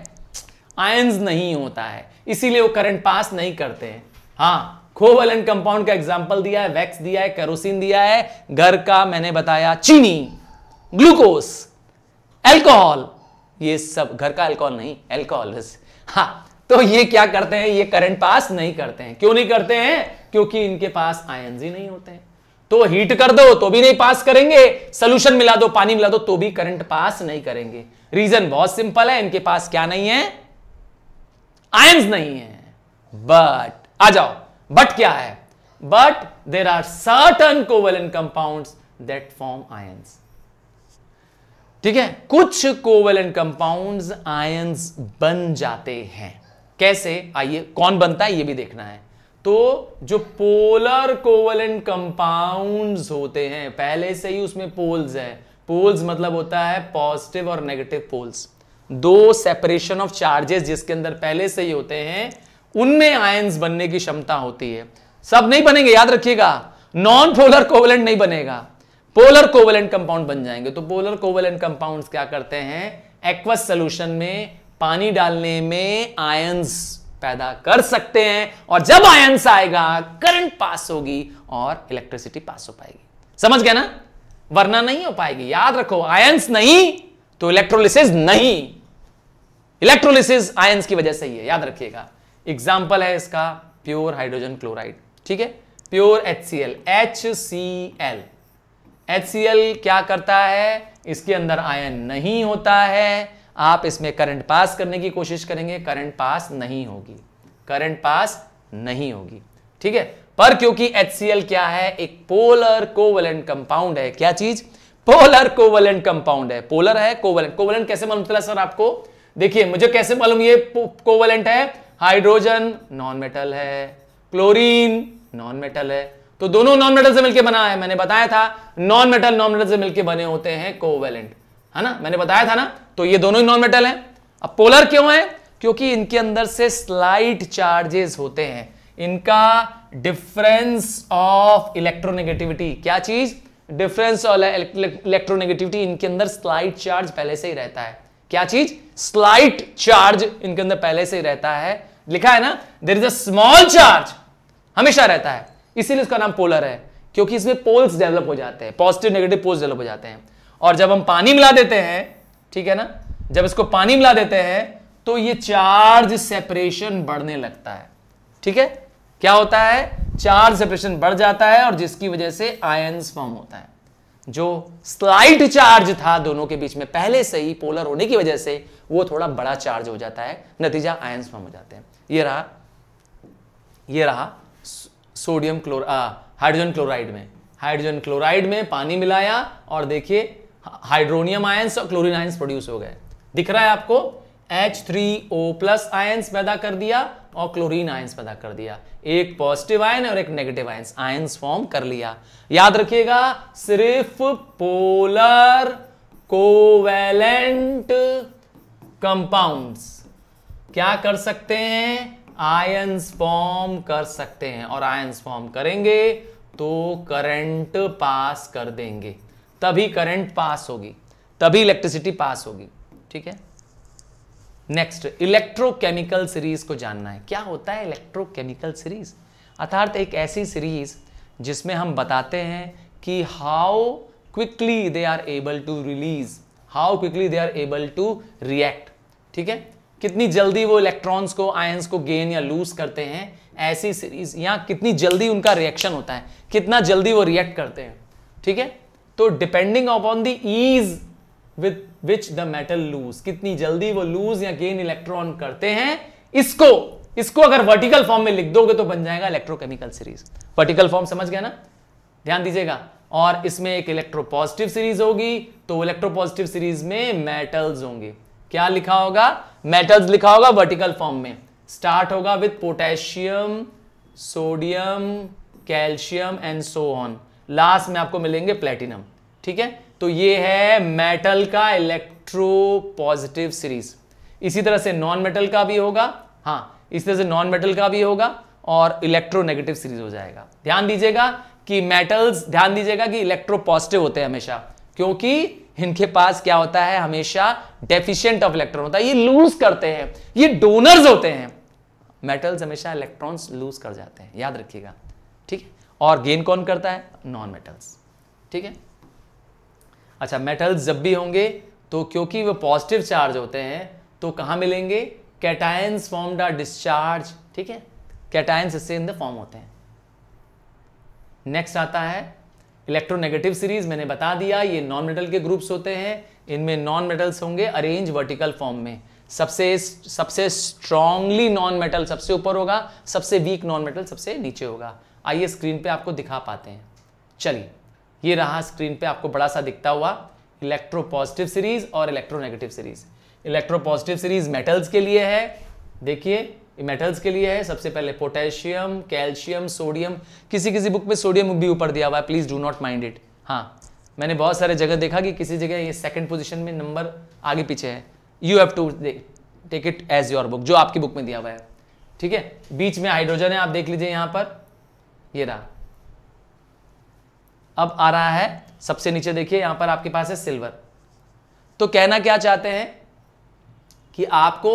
आयंस नहीं होता है इसीलिए वो करंट पास नहीं करते हैं हाँ कोवलन कंपाउंड का एग्जाम्पल दिया है वैक्स दिया है केरोसिन दिया है घर का मैंने बताया चीनी ग्लूकोस एल्कोहल ये सब घर का एल्कोहल नहीं एल्कोहल हाँ तो ये क्या करते हैं ये करंट पास नहीं करते हैं क्यों नहीं करते हैं क्योंकि इनके पास आयनजी नहीं होते हैं तो हीट कर दो तो भी नहीं पास करेंगे सोल्यूशन मिला दो पानी मिला दो तो भी करंट पास नहीं करेंगे रीजन बहुत सिंपल है इनके पास क्या नहीं है आयंस नहीं है बट आ जाओ बट क्या है but there are certain covalent compound that form ions ठीक है कुछ कोवेलेंट कंपाउंड्स आयंस बन जाते हैं कैसे आइए कौन बनता है ये भी देखना है तो जो पोलर कोवेलेंट कंपाउंड्स होते हैं पहले से ही उसमें पोल्स है पोल्स मतलब होता है पॉजिटिव और नेगेटिव पोल्स दो सेपरेशन ऑफ चार्जेस जिसके अंदर पहले से ही होते हैं उनमें आयंस बनने की क्षमता होती है सब नहीं बनेंगे याद रखिएगा नॉन पोलर कोवलेंट नहीं बनेगा पोलर कोवलेंट कंपाउंड बन जाएंगे तो पोलर कोवलेंट कंपाउंड क्या करते हैं एक्वस सोल्यूशन में पानी डालने में आयंस पैदा कर सकते हैं और जब आयंस आएगा करंट पास होगी और इलेक्ट्रिसिटी पास हो पाएगी समझ गया ना वरना नहीं हो पाएगी याद रखो आयंस नहीं तो इलेक्ट्रोलिसिस नहीं इलेक्ट्रोलिसिस आयंस की वजह से ही है याद रखिएगा एग्जाम्पल है इसका प्योर हाइड्रोजन क्लोराइड ठीक है pure H C L H C L H C L क्या करता है इसके अंदर आयन नहीं होता है आप इसमें करंट पास करने की कोशिश करेंगे करंट पास नहीं होगी करंट पास नहीं होगी ठीक है पर क्योंकि HCl क्या है एक पोलर कोवलेंट कंपाउंड है क्या चीज पोलर कोवलेंट कंपाउंड है पोलर है कोवलेंट कोवलेंट कैसे मालूम चला सर आपको देखिए मुझे कैसे मालूम ये कोवेलेंट है हाइड्रोजन नॉन मेटल है क्लोरीन नॉन मेटल है तो दोनों नॉन मेटल से मिलकर बना है मैंने बताया था नॉन मेटल नॉन मेटल से मिलकर बने होते हैं कोवेलेंट है ना मैंने बताया था ना तो ये दोनों ही नॉन मेटल है अब पोलर क्यों है क्योंकि इनके अंदर से स्लाइट चार्जेस होते हैं इनका डिफरेंस ऑफ इलेक्ट्रोनेगेटिविटी क्या चीज डिफरेंस ऑफ इलेक्ट्रोनेगेटिविटी इनके अंदर स्लाइड चार्ज पहले से ही रहता है क्या चीज स्लाइट चार्ज इनके अंदर पहले से रहता है लिखा है ना there is a small charge हमेशा रहता है इसीलिए इसका नाम पोलर है क्योंकि इसमें पोल्स डेवलप हो जाते हैं पॉजिटिव नेगेटिव पोल्स डेवलप हो जाते हैं और जब हम पानी मिला देते हैं ठीक है ना जब इसको पानी मिला देते हैं तो ये चार्ज सेपरेशन बढ़ने लगता है ठीक है क्या होता है चार्ज सेपरेशन बढ़ जाता है और जिसकी वजह से आयन्स फॉर्म होता है जो स्लाइट चार्ज था दोनों के बीच में पहले से ही पोलर होने की वजह से वो थोड़ा बड़ा चार्ज हो जाता है नतीजा आयंस फॉर्म हो जाते हैं ये रहा ये रहा सोडियम क्लोर हाइड्रोजन क्लोराइड में हाइड्रोजन क्लोराइड में पानी मिलाया और देखिए हाइड्रोनियम आयंस और क्लोरीन आयंस प्रोड्यूस हो गए दिख रहा है आपको H3O प्लस आयंस पैदा कर दिया और क्लोरीन आयंस पैदा कर दिया एक पॉजिटिव आयन और एक नेगेटिव आयंस आयंस फॉर्म कर लिया याद रखिएगा सिर्फ पोलर कोवेलेंट कंपाउंड्स क्या कर सकते हैं आयंस फॉर्म कर सकते हैं और आयंस फॉर्म करेंगे तो करंट पास कर देंगे तभी करंट पास होगी तभी इलेक्ट्रिसिटी पास होगी ठीक है नेक्स्ट इलेक्ट्रोकेमिकल सीरीज को जानना है क्या होता है इलेक्ट्रोकेमिकल सीरीज अर्थात एक ऐसी सीरीज जिसमें हम बताते हैं कि how quickly they are able to release how quickly they are able to react ठीक है कितनी जल्दी वो इलेक्ट्रॉन्स को आयंस को गेन या लूज करते हैं ऐसी सीरीज या कितनी जल्दी उनका रिएक्शन होता है कितना जल्दी वो रिएक्ट करते हैं ठीक है तो depending upon the ease with which the metal lose कितनी जल्दी वो लूज या गेन इलेक्ट्रॉन करते हैं इसको इसको अगर वर्टिकल फॉर्म में लिख दोगे तो बन जाएगा इलेक्ट्रोकेमिकल सीरीज वर्टिकल फॉर्म समझ गया ना ध्यान दीजिएगा और इसमें एक इलेक्ट्रोपॉजिटिव सीरीज होगी तो इलेक्ट्रोपॉजिटिव सीरीज में मेटल्स होंगे क्या लिखा होगा मेटल्स लिखा होगा वर्टिकल फॉर्म में स्टार्ट होगा with potassium sodium calcium and so on last में आपको मिलेंगे प्लेटिनम ठीक है तो ये है मेटल का इलेक्ट्रो पॉजिटिव सीरीज इसी तरह से नॉन मेटल का भी होगा हाँ इस तरह से नॉन मेटल का भी होगा और इलेक्ट्रो नेगेटिव सीरीज हो जाएगा ध्यान दीजिएगा कि मेटल्स ध्यान दीजिएगा कि इलेक्ट्रो पॉजिटिव होते हैं हमेशा क्योंकि इनके पास क्या होता है हमेशा डेफिशिएंट ऑफ इलेक्ट्रॉन होता है ये लूज करते हैं ये डोनर्स होते हैं मेटल्स हमेशा इलेक्ट्रॉन्स लूज कर जाते हैं याद रखिएगा ठीक है और गेन कौन करता है नॉन मेटल्स ठीक है अच्छा मेटल्स जब भी होंगे तो क्योंकि वो पॉजिटिव चार्ज होते हैं तो कहाँ मिलेंगे कैटायंस फॉर्म डा डिस्चार्ज ठीक है कैटायंस इससे इन द फॉर्म होते हैं नेक्स्ट आता है इलेक्ट्रोनेगेटिव सीरीज मैंने बता दिया ये नॉन मेटल के ग्रुप्स होते हैं इनमें नॉन मेटल्स होंगे अरेंज वर्टिकल फॉर्म में सबसे सबसे स्ट्रांगली नॉन मेटल सबसे ऊपर होगा सबसे वीक नॉन मेटल सबसे नीचे होगा आइए स्क्रीन पे आपको दिखा पाते हैं चलिए ये रहा स्क्रीन पे आपको बड़ा सा दिखता हुआ इलेक्ट्रो पॉजिटिव सीरीज और electronegative series electropositive series metals के लिए है देखिए मेटल्स के लिए है सबसे पहले पोटेशियम कैल्शियम सोडियम किसी किसी बुक में सोडियम भी ऊपर दिया हुआ है please do not mind it हाँ मैंने बहुत सारे जगह देखा कि किसी जगह ये सेकंड पोजीशन में नंबर आगे पीछे है you have to take it as your book जो आपकी बुक में दिया हुआ है ठीक है बीच में हाइड्रोजन है आप देख लीजिए यहाँ पर ये रहा अब आ रहा है सबसे नीचे देखिए यहां पर आपके पास है सिल्वर तो कहना क्या चाहते हैं कि आपको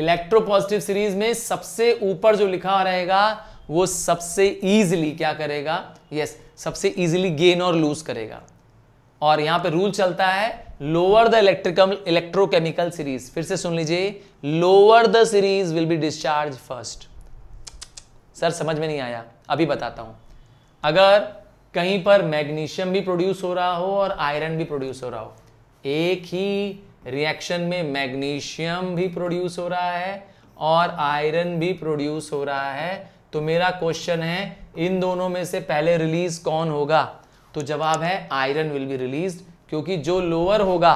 इलेक्ट्रोपॉजिटिव सीरीज में सबसे ऊपर जो लिखा रहेगा वो सबसे ईजिली क्या करेगा यस सबसे ईजिली गेन और लूज करेगा और यहां पे रूल चलता है lower the electrical electrochemical series फिर से सुन लीजिए lower the series will be discharge first sir समझ में नहीं आया अभी बताता हूं अगर कहीं पर मैग्नीशियम भी प्रोड्यूस हो रहा हो और आयरन भी प्रोड्यूस हो रहा हो एक ही रिएक्शन में मैग्नीशियम भी प्रोड्यूस हो रहा है और आयरन भी प्रोड्यूस हो रहा है तो मेरा क्वेश्चन है इन दोनों में से पहले रिलीज कौन होगा तो जवाब है आयरन विल बी रिलीज क्योंकि जो लोअर होगा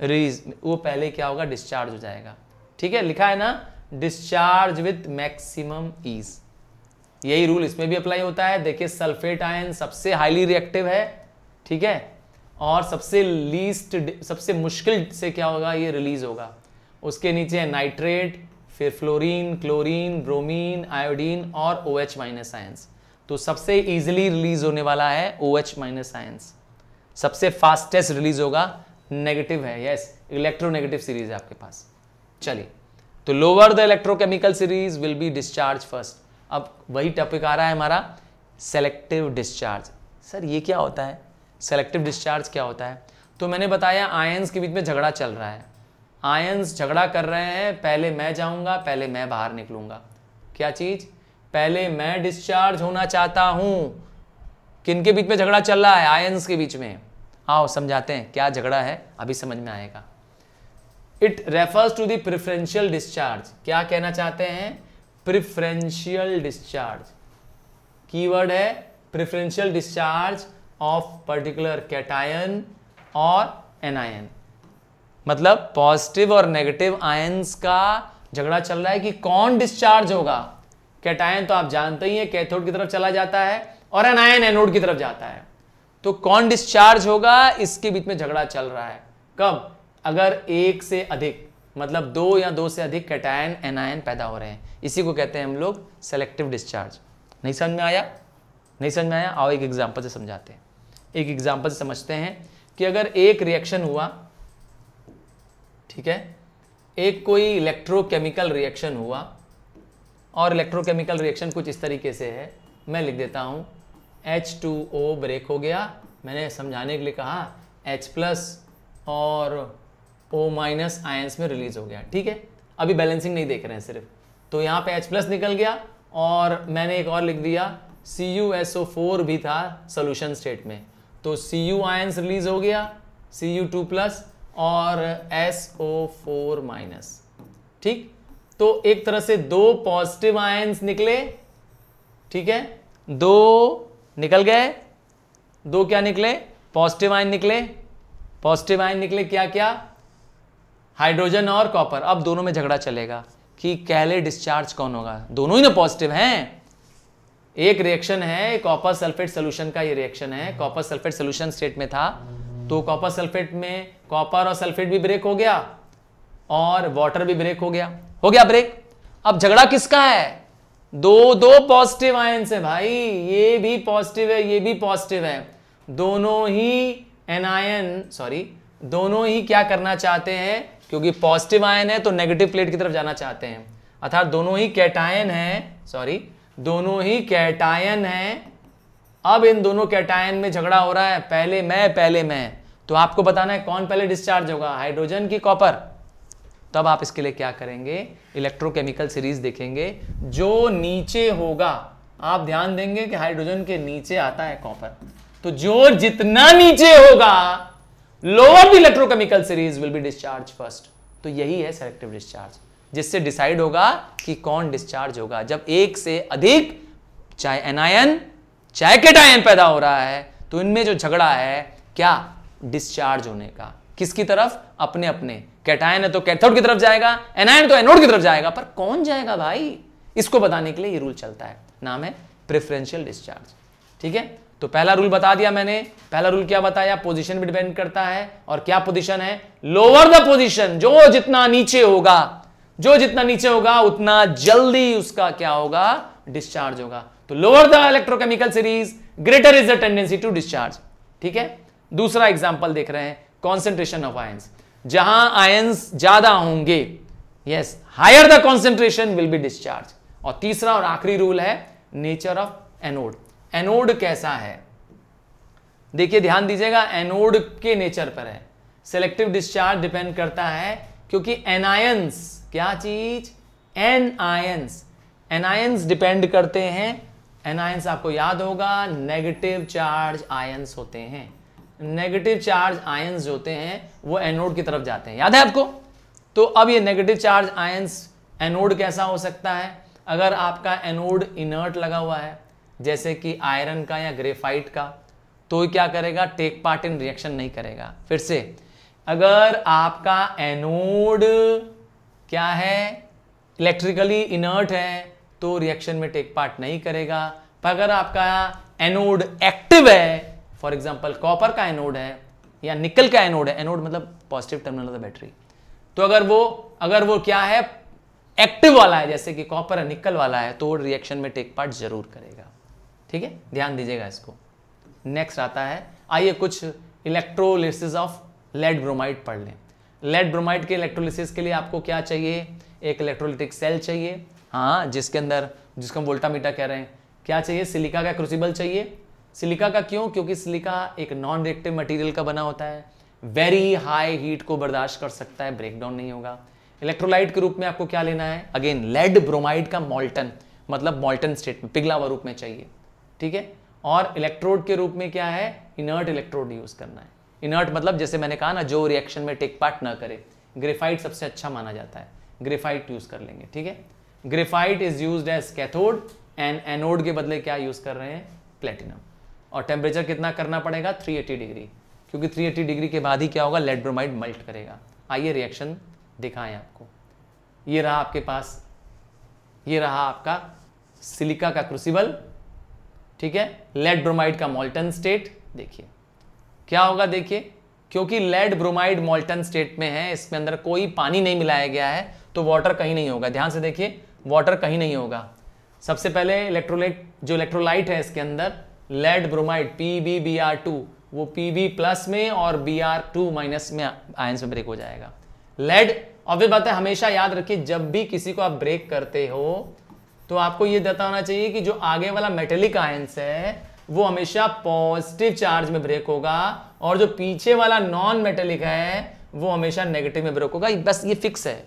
रिलीज वो पहले क्या होगा डिस्चार्ज हो जाएगा ठीक है लिखा है ना डिस्चार्ज विथ मैक्सिमम ईज यही रूल इसमें भी अप्लाई होता है देखिए सल्फेट आयन सबसे हाईली रिएक्टिव है ठीक है और सबसे लीस्ट सबसे मुश्किल से क्या होगा ये रिलीज होगा उसके नीचे है नाइट्रेट फिर फ्लोरीन क्लोरीन ब्रोमीन आयोडीन और ओ एच माइनस आयंस तो सबसे ईजिली रिलीज होने वाला है ओ एच माइनस आयंस सबसे फास्टेस्ट रिलीज होगा नेगेटिव है यस इलेक्ट्रोनेगेटिव सीरीज है आपके पास चलिए तो lower the electrochemical series will be discharge first अब वही टॉपिक आ रहा है हमारा सेलेक्टिव डिस्चार्ज सर ये क्या होता है सेलेक्टिव डिस्चार्ज क्या होता है तो मैंने बताया आयंस के बीच में झगड़ा चल रहा है आयंस झगड़ा कर रहे हैं पहले मैं जाऊंगा पहले मैं बाहर निकलूंगा क्या चीज़ पहले मैं डिस्चार्ज होना चाहता हूँ किन के बीच में झगड़ा चल रहा है आयंस के बीच में आओ समझाते हैं क्या झगड़ा है अभी समझ में आएगा it refers to the preferential discharge क्या कहना चाहते हैं प्रिफ्रेंशियल डिस्चार्ज कीवर्ड है preferential discharge of particular cation और एनायन मतलब पॉजिटिव और नेगेटिव आयंस का झगड़ा चल रहा है कि कौन डिस्चार्ज होगा कैटायन तो आप जानते ही हैं कैथोड की तरफ चला जाता है और एनायन एनोड की तरफ जाता है तो कौन डिस्चार्ज होगा इसके बीच में झगड़ा चल रहा है कब अगर एक से अधिक मतलब दो या दो से अधिक कैटायन एनायन पैदा हो रहे हैं इसी को कहते हैं हम लोग सेलेक्टिव डिस्चार्ज नहीं समझ में आया नहीं समझ में आया आओ एक एग्जाम्पल से समझाते हैं एक एग्जाम्पल से समझते हैं कि अगर एक रिएक्शन हुआ ठीक है एक कोई इलेक्ट्रोकेमिकल रिएक्शन हुआ और इलेक्ट्रोकेमिकल रिएक्शन कुछ इस तरीके से है मैं लिख देता हूँ एच टू ओ ब्रेक हो गया मैंने समझाने के लिए कहा एच प्लस और ओ माइनस आयंस में रिलीज हो गया ठीक है अभी बैलेंसिंग नहीं देख रहे हैं सिर्फ तो यहाँ पे H प्लस निकल गया और मैंने एक और लिख दिया C U S O four भी था सोल्यूशन स्टेट में तो सी यू आयंस रिलीज हो गया सी यू टू प्लस और एस ओ फोर माइनस ठीक तो एक तरह से दो पॉजिटिव आयंस निकले ठीक है दो निकल गए दो क्या निकले पॉजिटिव आयन निकले पॉजिटिव आयन निकले क्या क्या हाइड्रोजन और कॉपर अब दोनों में झगड़ा चलेगा कि कैले डिस्चार्ज कौन होगा दोनों ही ना पॉजिटिव हैं एक रिएक्शन है कॉपर सल्फेट सोल्यूशन का ये रिएक्शन है कॉपर सल्फेट सोल्यूशन स्टेट में था तो कॉपर सल्फेट में कॉपर और सल्फेट भी ब्रेक हो गया और वाटर भी ब्रेक हो गया हो गया ब्रेक अब झगड़ा किसका है दो दो पॉजिटिव आयन से भाई ये भी पॉजिटिव है ये भी पॉजिटिव है दोनों ही एनायन सॉरी दोनों ही क्या करना चाहते हैं क्योंकि पॉजिटिव आयन है तो नेगेटिव प्लेट की तरफ जाना चाहते हैं अर्थात दोनों ही कैटायन है सॉरी दोनों ही कैटायन है अब इन दोनों कैटायन में झगड़ा हो रहा है पहले मैं पहले मैं तो आपको बताना है कौन पहले डिस्चार्ज होगा हाइड्रोजन की कॉपर तब आप इसके लिए क्या करेंगे इलेक्ट्रोकेमिकल सीरीज देखेंगे जो नीचे होगा आप ध्यान देंगे कि हाइड्रोजन के नीचे आता है कॉपर तो जो जितना नीचे होगा lower the electrochemical series will be discharge first तो यही है सेलेक्टिव डिस्चार्ज जिससे डिसाइड होगा कि कौन डिस्चार्ज होगा जब एक से अधिक चाहे एनायन चाहे केटायन पैदा हो रहा है तो इनमें जो झगड़ा है क्या डिस्चार्ज होने का किसकी तरफ अपने अपने कैटायन है तो कैथोड की तरफ जाएगा एनायन तो एनोड की तरफ जाएगा पर कौन जाएगा भाई इसको बताने के लिए ये रूल चलता है नाम है प्रेफरेंशियल डिस्चार्ज ठीक है तो पहला रूल बता दिया मैंने पहला रूल क्या बताया पोजीशन भी डिपेंड करता है और क्या पोजीशन है लोअर द पोजीशन जो जितना नीचे होगा जो जितना नीचे होगा उतना जल्दी उसका क्या होगा डिस्चार्ज होगा तो lower the electrochemical series greater is the tendency to discharge ठीक है दूसरा एग्जाम्पल देख रहे हैं कॉन्सेंट्रेशन ऑफ आय जहां आय ज्यादा होंगे yes higher the concentration will be discharge और तीसरा और आखिरी रूल है नेचर ऑफ एनोड एनोड कैसा है देखिए ध्यान दीजिएगा एनोड के नेचर पर है सेलेक्टिव डिस्चार्ज डिपेंड करता है क्योंकि एनायंस क्या चीज एन आयंस एनायंस डिपेंड करते हैं एनायंस आपको याद होगा नेगेटिव चार्ज आयंस होते हैं नेगेटिव चार्ज आयंस होते हैं वो एनोड की तरफ जाते हैं याद है आपको तो अब ये नेगेटिव चार्ज आयंस एनोड कैसा हो सकता है अगर आपका एनोड इनर्ट लगा हुआ है जैसे कि आयरन का या ग्रेफाइट का तो क्या करेगा टेक पार्ट इन रिएक्शन नहीं करेगा फिर से अगर आपका एनोड क्या है इलेक्ट्रिकली इनर्ट है तो रिएक्शन में टेक पार्ट नहीं करेगा पर अगर आपका एनोड एक्टिव है फॉर एग्जाम्पल कॉपर का एनोड है या निकल का एनोड है एनोड मतलब positive terminal of the battery तो अगर वो अगर वो क्या है एक्टिव वाला है जैसे कि कॉपर निकल वाला है तो रिएक्शन में टेक पार्ट जरूर करेगा ठीक है ध्यान दीजिएगा इसको नेक्स्ट आता है आइए कुछ इलेक्ट्रोलिसिस ऑफ लेड ब्रोमाइड पढ़ लें लेड ब्रोमाइड के इलेक्ट्रोलिसिस के लिए आपको क्या चाहिए एक इलेक्ट्रोलिटिक सेल चाहिए हाँ जिसके अंदर जिसको हम वोल्टामीटर कह रहे हैं क्या चाहिए सिलिका का क्रूसिबल चाहिए सिलिका का क्यों क्योंकि सिलिका एक नॉन रिएक्टिव मटेरियल का बना होता है वेरी हाई हीट को बर्दाश्त कर सकता है ब्रेकडाउन नहीं होगा इलेक्ट्रोलाइट के रूप में आपको क्या लेना है अगेन लेड ब्रोमाइड का मॉल्टन मतलब मॉल्टन स्टेट में पिघला हुआ रूप में चाहिए ठीक है और इलेक्ट्रोड के रूप में क्या है इनर्ट इलेक्ट्रोड यूज करना है इनर्ट मतलब जैसे मैंने कहा ना जो रिएक्शन में टेक पार्ट ना करे ग्रेफाइट सबसे अच्छा माना जाता है ग्रेफाइट यूज कर लेंगे ठीक है graphite is use as cathode and anode के बदले क्या यूज कर रहे हैं प्लेटिनम और टेम्परेचर कितना करना पड़ेगा 380 डिग्री क्योंकि 380 डिग्री के बाद ही क्या होगा लेड ब्रोमाइड मल्ट करेगा आइए रिएक्शन दिखाएं आपको ये रहा आपके पास ये रहा आपका सिलिका का क्रूसिबल ठीक है लेड ब्रोमाइड का मोल्टन स्टेट देखिए क्या होगा देखिए क्योंकि लेड ब्रोमाइड मोल्टन स्टेट में है इसके अंदर कोई पानी नहीं मिलाया गया है तो वाटर कहीं नहीं होगा ध्यान से देखिए वाटर कहीं नहीं होगा सबसे पहले इलेक्ट्रोलाइट जो इलेक्ट्रोलाइट है इसके अंदर lead bromide P B B R two वो पी बी प्लस में और बी आर टू माइनस में आयन में ब्रेक हो जाएगा लेड ऑब्वियस बात है हमेशा याद रखिए जब भी किसी को आप ब्रेक करते हो तो आपको ये पता होना चाहिए कि जो आगे वाला मेटेलिक आयंस है वो हमेशा पॉजिटिव चार्ज में ब्रेक होगा और जो पीछे वाला नॉन मेटेलिक है वो हमेशा नेगेटिव में ब्रेक होगा बस ये फिक्स है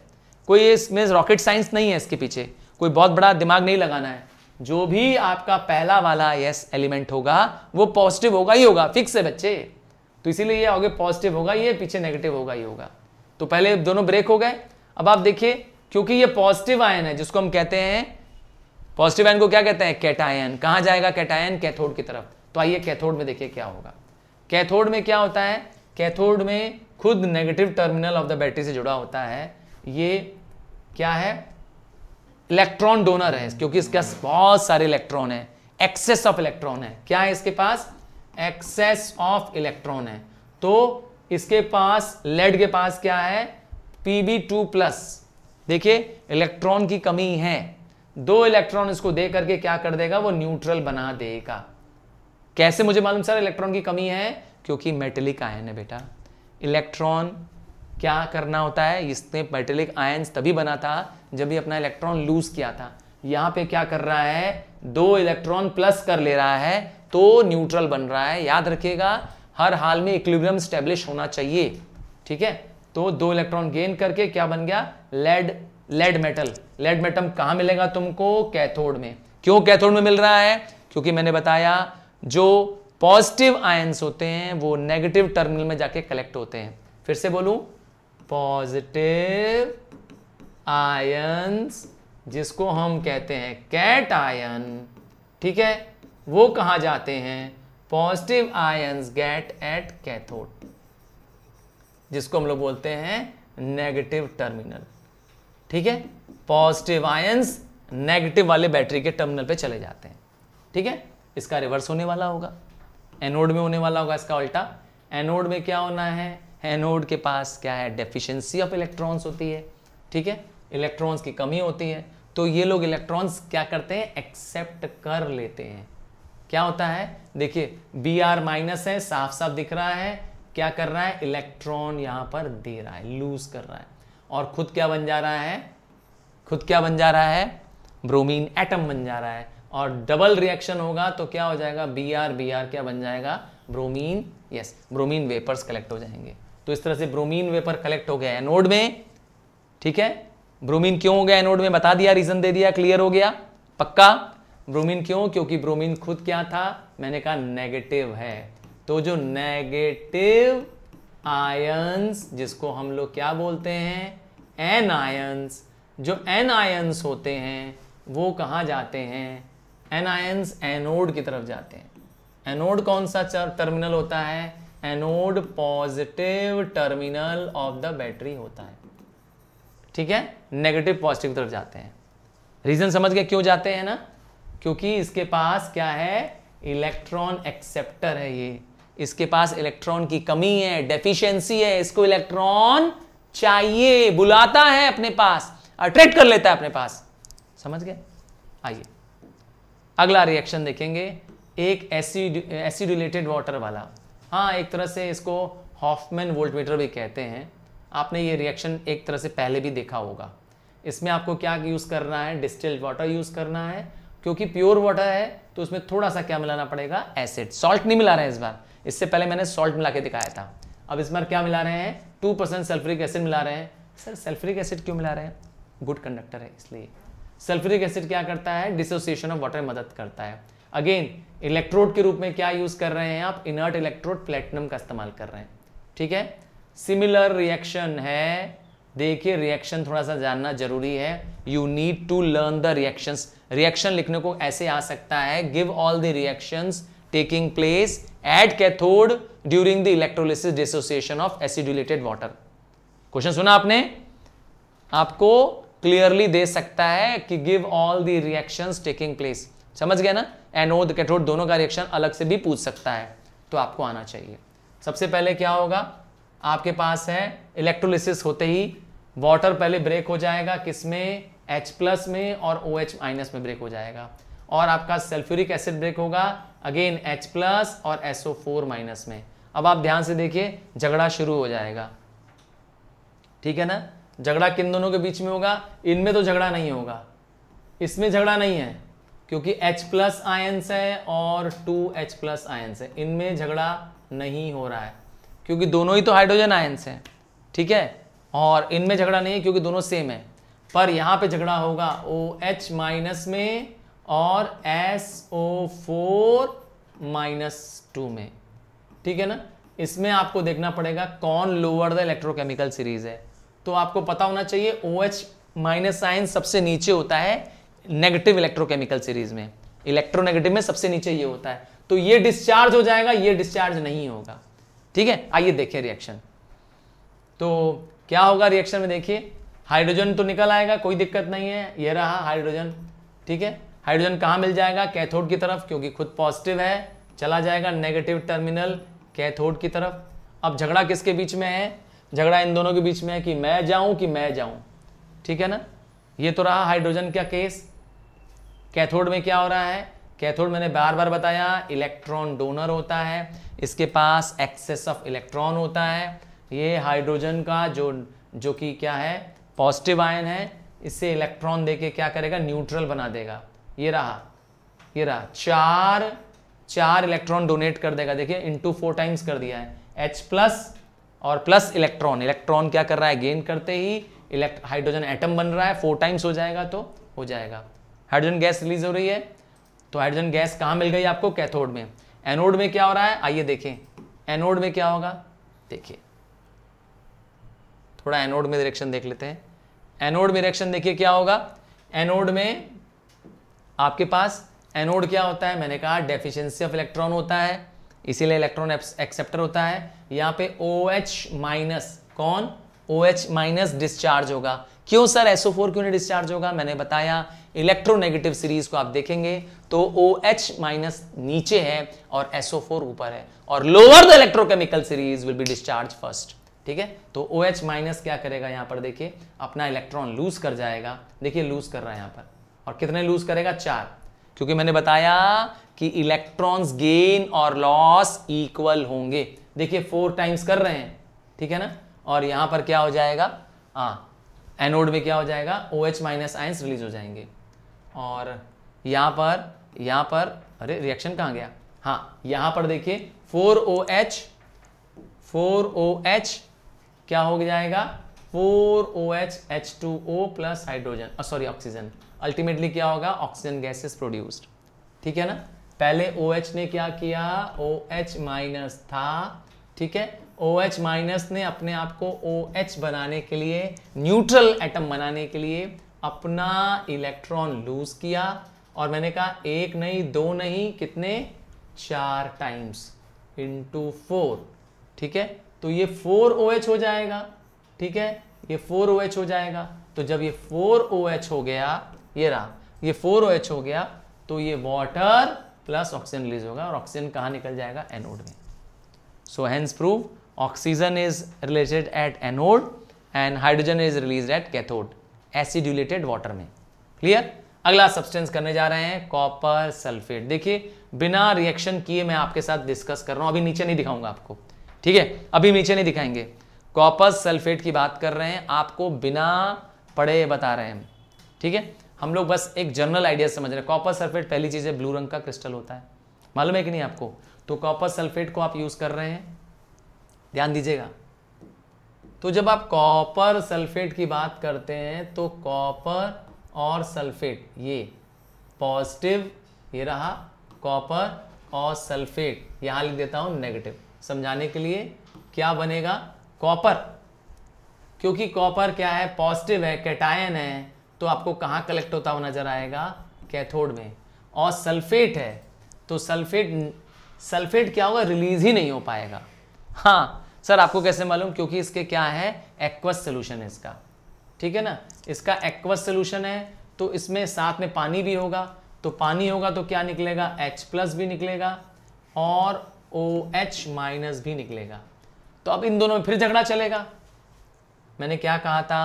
कोई इसमें रॉकेट साइंस नहीं है इसके पीछे कोई बहुत बड़ा दिमाग नहीं लगाना है जो भी आपका पहला वाला यस एलिमेंट होगा वो पॉजिटिव होगा ही होगा फिक्स है बच्चे तो इसीलिए ये आगे पॉजिटिव होगा ये पीछे नेगेटिव होगा ही होगा तो पहले दोनों ब्रेक हो गए अब आप देखिए क्योंकि ये पॉजिटिव आयन है जिसको हम कहते हैं पॉजिटिव आयन को क्या कहते हैं कैटायन कहा जाएगा कैटायन कैथोड की तरफ तो आइए कैथोड में देखिए क्या होगा कैथोड में क्या होता है कैथोड में खुद negative terminal of the battery से जुड़ा होता है ये क्या है इलेक्ट्रॉन डोनर है क्योंकि इसके पास बहुत सारे इलेक्ट्रॉन है एक्सेस ऑफ इलेक्ट्रॉन है क्या है इसके पास एक्सेस ऑफ इलेक्ट्रॉन है तो इसके पास लेड के पास क्या है पीबी टू प्लस देखिए इलेक्ट्रॉन की कमी है दो इलेक्ट्रॉन इसको दे करके क्या कर देगा वो न्यूट्रल बना देगा कैसे मुझे मालूम सर इलेक्ट्रॉन की कमी है क्योंकि मेटेलिक आयन है बेटा इलेक्ट्रॉन क्या करना होता है इसने मेटेलिक आयन तभी बना था जब भी अपना इलेक्ट्रॉन लूज किया था यहां पे क्या कर रहा है दो इलेक्ट्रॉन प्लस कर ले रहा है तो न्यूट्रल बन रहा है याद रखिएगा हर हाल में इक्विलिब्रियम स्टेब्लिश होना चाहिए ठीक है तो दो इलेक्ट्रॉन गेन करके क्या बन गया lead lead metal lead metal कहां मिलेगा तुमको कैथोड में क्यों कैथोड में मिल रहा है क्योंकि मैंने बताया जो पॉजिटिव आयंस होते हैं वो नेगेटिव टर्मिनल में जाके कलेक्ट होते हैं फिर से बोलूं पॉजिटिव आयंस जिसको हम कहते हैं कैट आयन ठीक है वो कहां जाते हैं positive ions get at cathode जिसको हम लोग बोलते हैं नेगेटिव टर्मिनल ठीक है पॉजिटिव आयंस नेगेटिव वाले बैटरी के टर्मिनल पे चले जाते हैं ठीक है इसका रिवर्स होने वाला होगा एनोड में होने वाला होगा इसका उल्टा एनोड में क्या होना है एनोड के पास क्या है डेफिशिएंसी ऑफ इलेक्ट्रॉन्स होती है ठीक है इलेक्ट्रॉन्स की कमी होती है तो ये लोग इलेक्ट्रॉन्स क्या करते हैं एक्सेप्ट कर लेते हैं क्या होता है देखिए बी आर माइनस है साफ साफ दिख रहा है क्या कर रहा है इलेक्ट्रॉन यहां पर दे रहा है लूज कर रहा है और खुद क्या बन जा रहा है खुद क्या बन जा रहा है ब्रोमीन एटम बन जा रहा है और डबल रिएक्शन होगा तो क्या हो जाएगा बी आर बी आर क्या बन जाएगा bromine yes bromine vapours collect हो जाएंगे तो इस तरह से ब्रोमीन वेपर कलेक्ट हो गया एनोड में ठीक है ब्रोमीन क्यों हो गया एनोड में बता दिया रीजन दे दिया क्लियर हो गया पक्का ब्रोमीन क्यों क्योंकि ब्रोमीन खुद क्या था मैंने कहा नेगेटिव है तो जो नेगेटिव आयंस जिसको हम लोग क्या बोलते हैं एन आयंस जो एन आयंस होते हैं वो कहाँ जाते हैं एन आयंस एनोड की तरफ जाते हैं एनोड कौन सा टर्मिनल होता है anode positive terminal of the battery होता है ठीक है नेगेटिव पॉजिटिव की तरफ जाते हैं रीजन समझ गए क्यों जाते हैं ना क्योंकि इसके पास क्या है इलेक्ट्रॉन एक्सेप्टर है ये इसके पास इलेक्ट्रॉन की कमी है डेफिशिएंसी है इसको इलेक्ट्रॉन चाहिए बुलाता है अपने पास अट्रैक्ट कर लेता है अपने पास समझ गए आइए अगला रिएक्शन देखेंगे एक एसिड एसिडुलेटेड वाटर वाला हाँ एक तरह से इसको हॉफमैन वोल्टमीटर भी कहते हैं आपने ये रिएक्शन एक तरह से पहले भी देखा होगा इसमें आपको क्या यूज़ करना है डिस्टिल्ड वाटर यूज़ करना है क्योंकि प्योर वाटर है तो उसमें थोड़ा सा क्या मिलाना पड़ेगा एसिड सॉल्ट नहीं मिला रहे इस बार इससे पहले मैंने सॉल्ट मिला के दिखाया था अब इस बार क्या मिला रहे हैं टू परसेंट सल्फ्रिक एसिड मिला रहे हैं सर सल्फ्रिक एसिड क्यों मिला रहे हैं गुड कंडक्टर है इसलिए सल्फ्रिक एसिड क्या करता है डिसोसिएशन ऑफ वाटर मदद करता है अगेन इलेक्ट्रोड के रूप में क्या यूज कर रहे हैं आप इनर्ट इलेक्ट्रोड प्लेटिनम का इस्तेमाल कर रहे हैं ठीक है सिमिलर रिएक्शन है देखिए रिएक्शन थोड़ा सा जानना जरूरी है you need to learn the reactions reaction लिखने को ऐसे आ सकता है give all the reactions taking place at cathode during the electrolysis dissociation of acidulated water question सुना आपने आपको क्लियरली दे सकता है कि give all the reaction taking place समझ गया ना एनोड कैथोड दोनों का रिएक्शन अलग से भी पूछ सकता है तो आपको आना चाहिए सबसे पहले क्या होगा आपके पास है इलेक्ट्रोलिसिस होते ही वाटर पहले ब्रेक हो जाएगा किसमें H प्लस में और OH माइनस में ब्रेक हो जाएगा और आपका सल्फ्यूरिक एसिड ब्रेक होगा अगेन H प्लस और SO4 फोर माइनस में अब आप ध्यान से देखिए झगड़ा शुरू हो जाएगा ठीक है ना झगड़ा किन दोनों के बीच में होगा इनमें तो झगड़ा नहीं होगा इसमें झगड़ा नहीं है क्योंकि H प्लस आयंस है और 2H प्लस आयंस है इनमें झगड़ा नहीं हो रहा है क्योंकि दोनों ही तो हाइड्रोजन आयंस हैं ठीक है और इनमें झगड़ा नहीं है क्योंकि दोनों सेम है पर यहाँ पे झगड़ा होगा ओ एच माइनस में और SO4 माइनस टू में ठीक है ना इसमें आपको देखना पड़ेगा कौन लोअर द इलेक्ट्रोकेमिकल सीरीज है तो आपको पता होना चाहिए ओ एच माइनस साइन सबसे नीचे होता है नेगेटिव इलेक्ट्रोकेमिकल सीरीज में इलेक्ट्रोनेगेटिव में सबसे नीचे ये होता है तो ये डिस्चार्ज हो जाएगा ये डिस्चार्ज नहीं होगा ठीक है आइए देखिए रिएक्शन तो क्या होगा रिएक्शन में देखिए हाइड्रोजन तो निकल आएगा कोई दिक्कत नहीं है यह रहा हाइड्रोजन ठीक है हाइड्रोजन कहाँ मिल जाएगा कैथोड की तरफ क्योंकि खुद पॉजिटिव है चला जाएगा नेगेटिव टर्मिनल कैथोड की तरफ अब झगड़ा किसके बीच में है झगड़ा इन दोनों के बीच में है कि मैं जाऊं कि मैं जाऊं ठीक है ना ये तो रहा हाइड्रोजन का केस कैथोड में क्या हो रहा है कैथोड मैंने बार बार बताया इलेक्ट्रॉन डोनर होता है इसके पास एक्सेस ऑफ इलेक्ट्रॉन होता है ये हाइड्रोजन का जो जो कि क्या है पॉजिटिव आयन है इससे इलेक्ट्रॉन देके क्या करेगा न्यूट्रल बना देगा ये रहा ये रहा चार चार इलेक्ट्रॉन डोनेट कर देगा देखिए इंटू फोर टाइम्स कर दिया है एच प्लस और प्लस इलेक्ट्रॉन इलेक्ट्रॉन क्या कर रहा है गेन करते ही इलेक्ट हाइड्रोजन एटम बन रहा है फोर टाइम्स हो जाएगा तो हो जाएगा हाइड्रोजन गैस रिलीज हो रही है तो हाइड्रोजन गैस कहाँ मिल गई आपको कैथोड में एनोड में क्या हो रहा है आइए देखें एनोड में क्या होगा देखिए थोड़ा एनोड में रिएक्शन देख लेते हैं एनोड में रिएक्शन देखिए क्या होगा एनोड में आपके पास एनोड क्या होता है मैंने कहा डेफिशिएंसी ऑफ इलेक्ट्रॉन होता है इसीलिए इलेक्ट्रॉन एक्सेप्टर होता है यहाँ पे ओ एच माइनस कौन ओ एच माइनस डिस्चार्ज होगा क्यों सर एसओ फोर क्यों नहीं डिस्चार्ज होगा मैंने बताया इलेक्ट्रोनेगेटिव सीरीज को आप देखेंगे तो ओ एच माइनस नीचे है और एसओ फोर ऊपर है और lower the electrochemical series will be discharge first ठीक है तो ओ OH माइनस क्या करेगा यहां पर देखिए अपना इलेक्ट्रॉन लूज कर जाएगा देखिए लूज कर रहा है यहां पर और कितने लूज करेगा चार क्योंकि मैंने बताया कि इलेक्ट्रॉन्स गेन और लॉस इक्वल होंगे देखिए फोर टाइम्स कर रहे हैं ठीक है ना और यहां पर क्या हो जाएगा हाँ एनोड में क्या हो जाएगा O H minus ions release हो जाएंगे और यहां पर यहां पर अरे रिएक्शन कहाँ गया हाँ यहां पर देखिए four O H four O H क्या हो जाएगा four O H H two O plus hydrogen sorry oxygen ultimately क्या होगा ऑक्सीजन गैसेस प्रोड्यूस्ड ठीक है ना पहले ओ OH ने क्या किया ओ OH माइनस था ठीक है ओ OH माइनस ने अपने आप को ओ OH बनाने के लिए न्यूट्रल एटम बनाने के लिए अपना इलेक्ट्रॉन लूज किया और मैंने कहा एक नहीं दो नहीं कितने चार टाइम्स इंटू फोर ठीक है तो ये फोर ओ OH हो जाएगा ठीक है ये फोर ओ OH हो जाएगा तो जब ये फोर ओ OH हो गया ये रहा ये फोर ओ हो गया तो ये वॉटर प्लस ऑक्सीजन रिलीज होगा और ऑक्सीजन कहाँ निकल जाएगा एनोड में so hence proved oxygen is related at anode and hydrogen is release at cathode acidulated water में क्लियर अगला सब्सटेंस करने जा रहे हैं कॉपर सल्फेट देखिए बिना रिएक्शन किए मैं आपके साथ डिस्कस कर रहा हूँ अभी नीचे नहीं दिखाऊंगा आपको ठीक है अभी नीचे नहीं दिखाएंगे कॉपर सल्फेट की बात कर रहे हैं आपको बिना पढ़े बता रहे हैं ठीक है हम लोग बस एक जनरल आइडिया समझ रहे हैं कॉपर सल्फेट पहली चीज़ है ब्लू रंग का क्रिस्टल होता है मालूम है कि नहीं आपको तो कॉपर सल्फेट को आप यूज़ कर रहे हैं ध्यान दीजिएगा तो जब आप कॉपर सल्फेट की बात करते हैं तो कॉपर और सल्फेट ये पॉजिटिव ये रहा कॉपर और सल्फेट यहाँ लिख देता हूँ नेगेटिव समझाने के लिए क्या बनेगा कॉपर क्योंकि कॉपर क्या है पॉजिटिव है कैटायन है तो आपको कहाँ कलेक्ट होता हुआ नजर आएगा कैथोड में और सल्फेट है तो सल्फेट सल्फेट क्या होगा रिलीज ही नहीं हो पाएगा हाँ सर आपको कैसे मालूम क्योंकि इसके क्या है एक्वस सोल्यूशन है इसका ठीक है ना इसका एक्वस सोल्यूशन है तो इसमें साथ में पानी भी होगा तो पानी होगा तो क्या निकलेगा H प्लस भी निकलेगा और ओ एच माइनस भी निकलेगा तो अब इन दोनों में फिर झगड़ा चलेगा मैंने क्या कहा था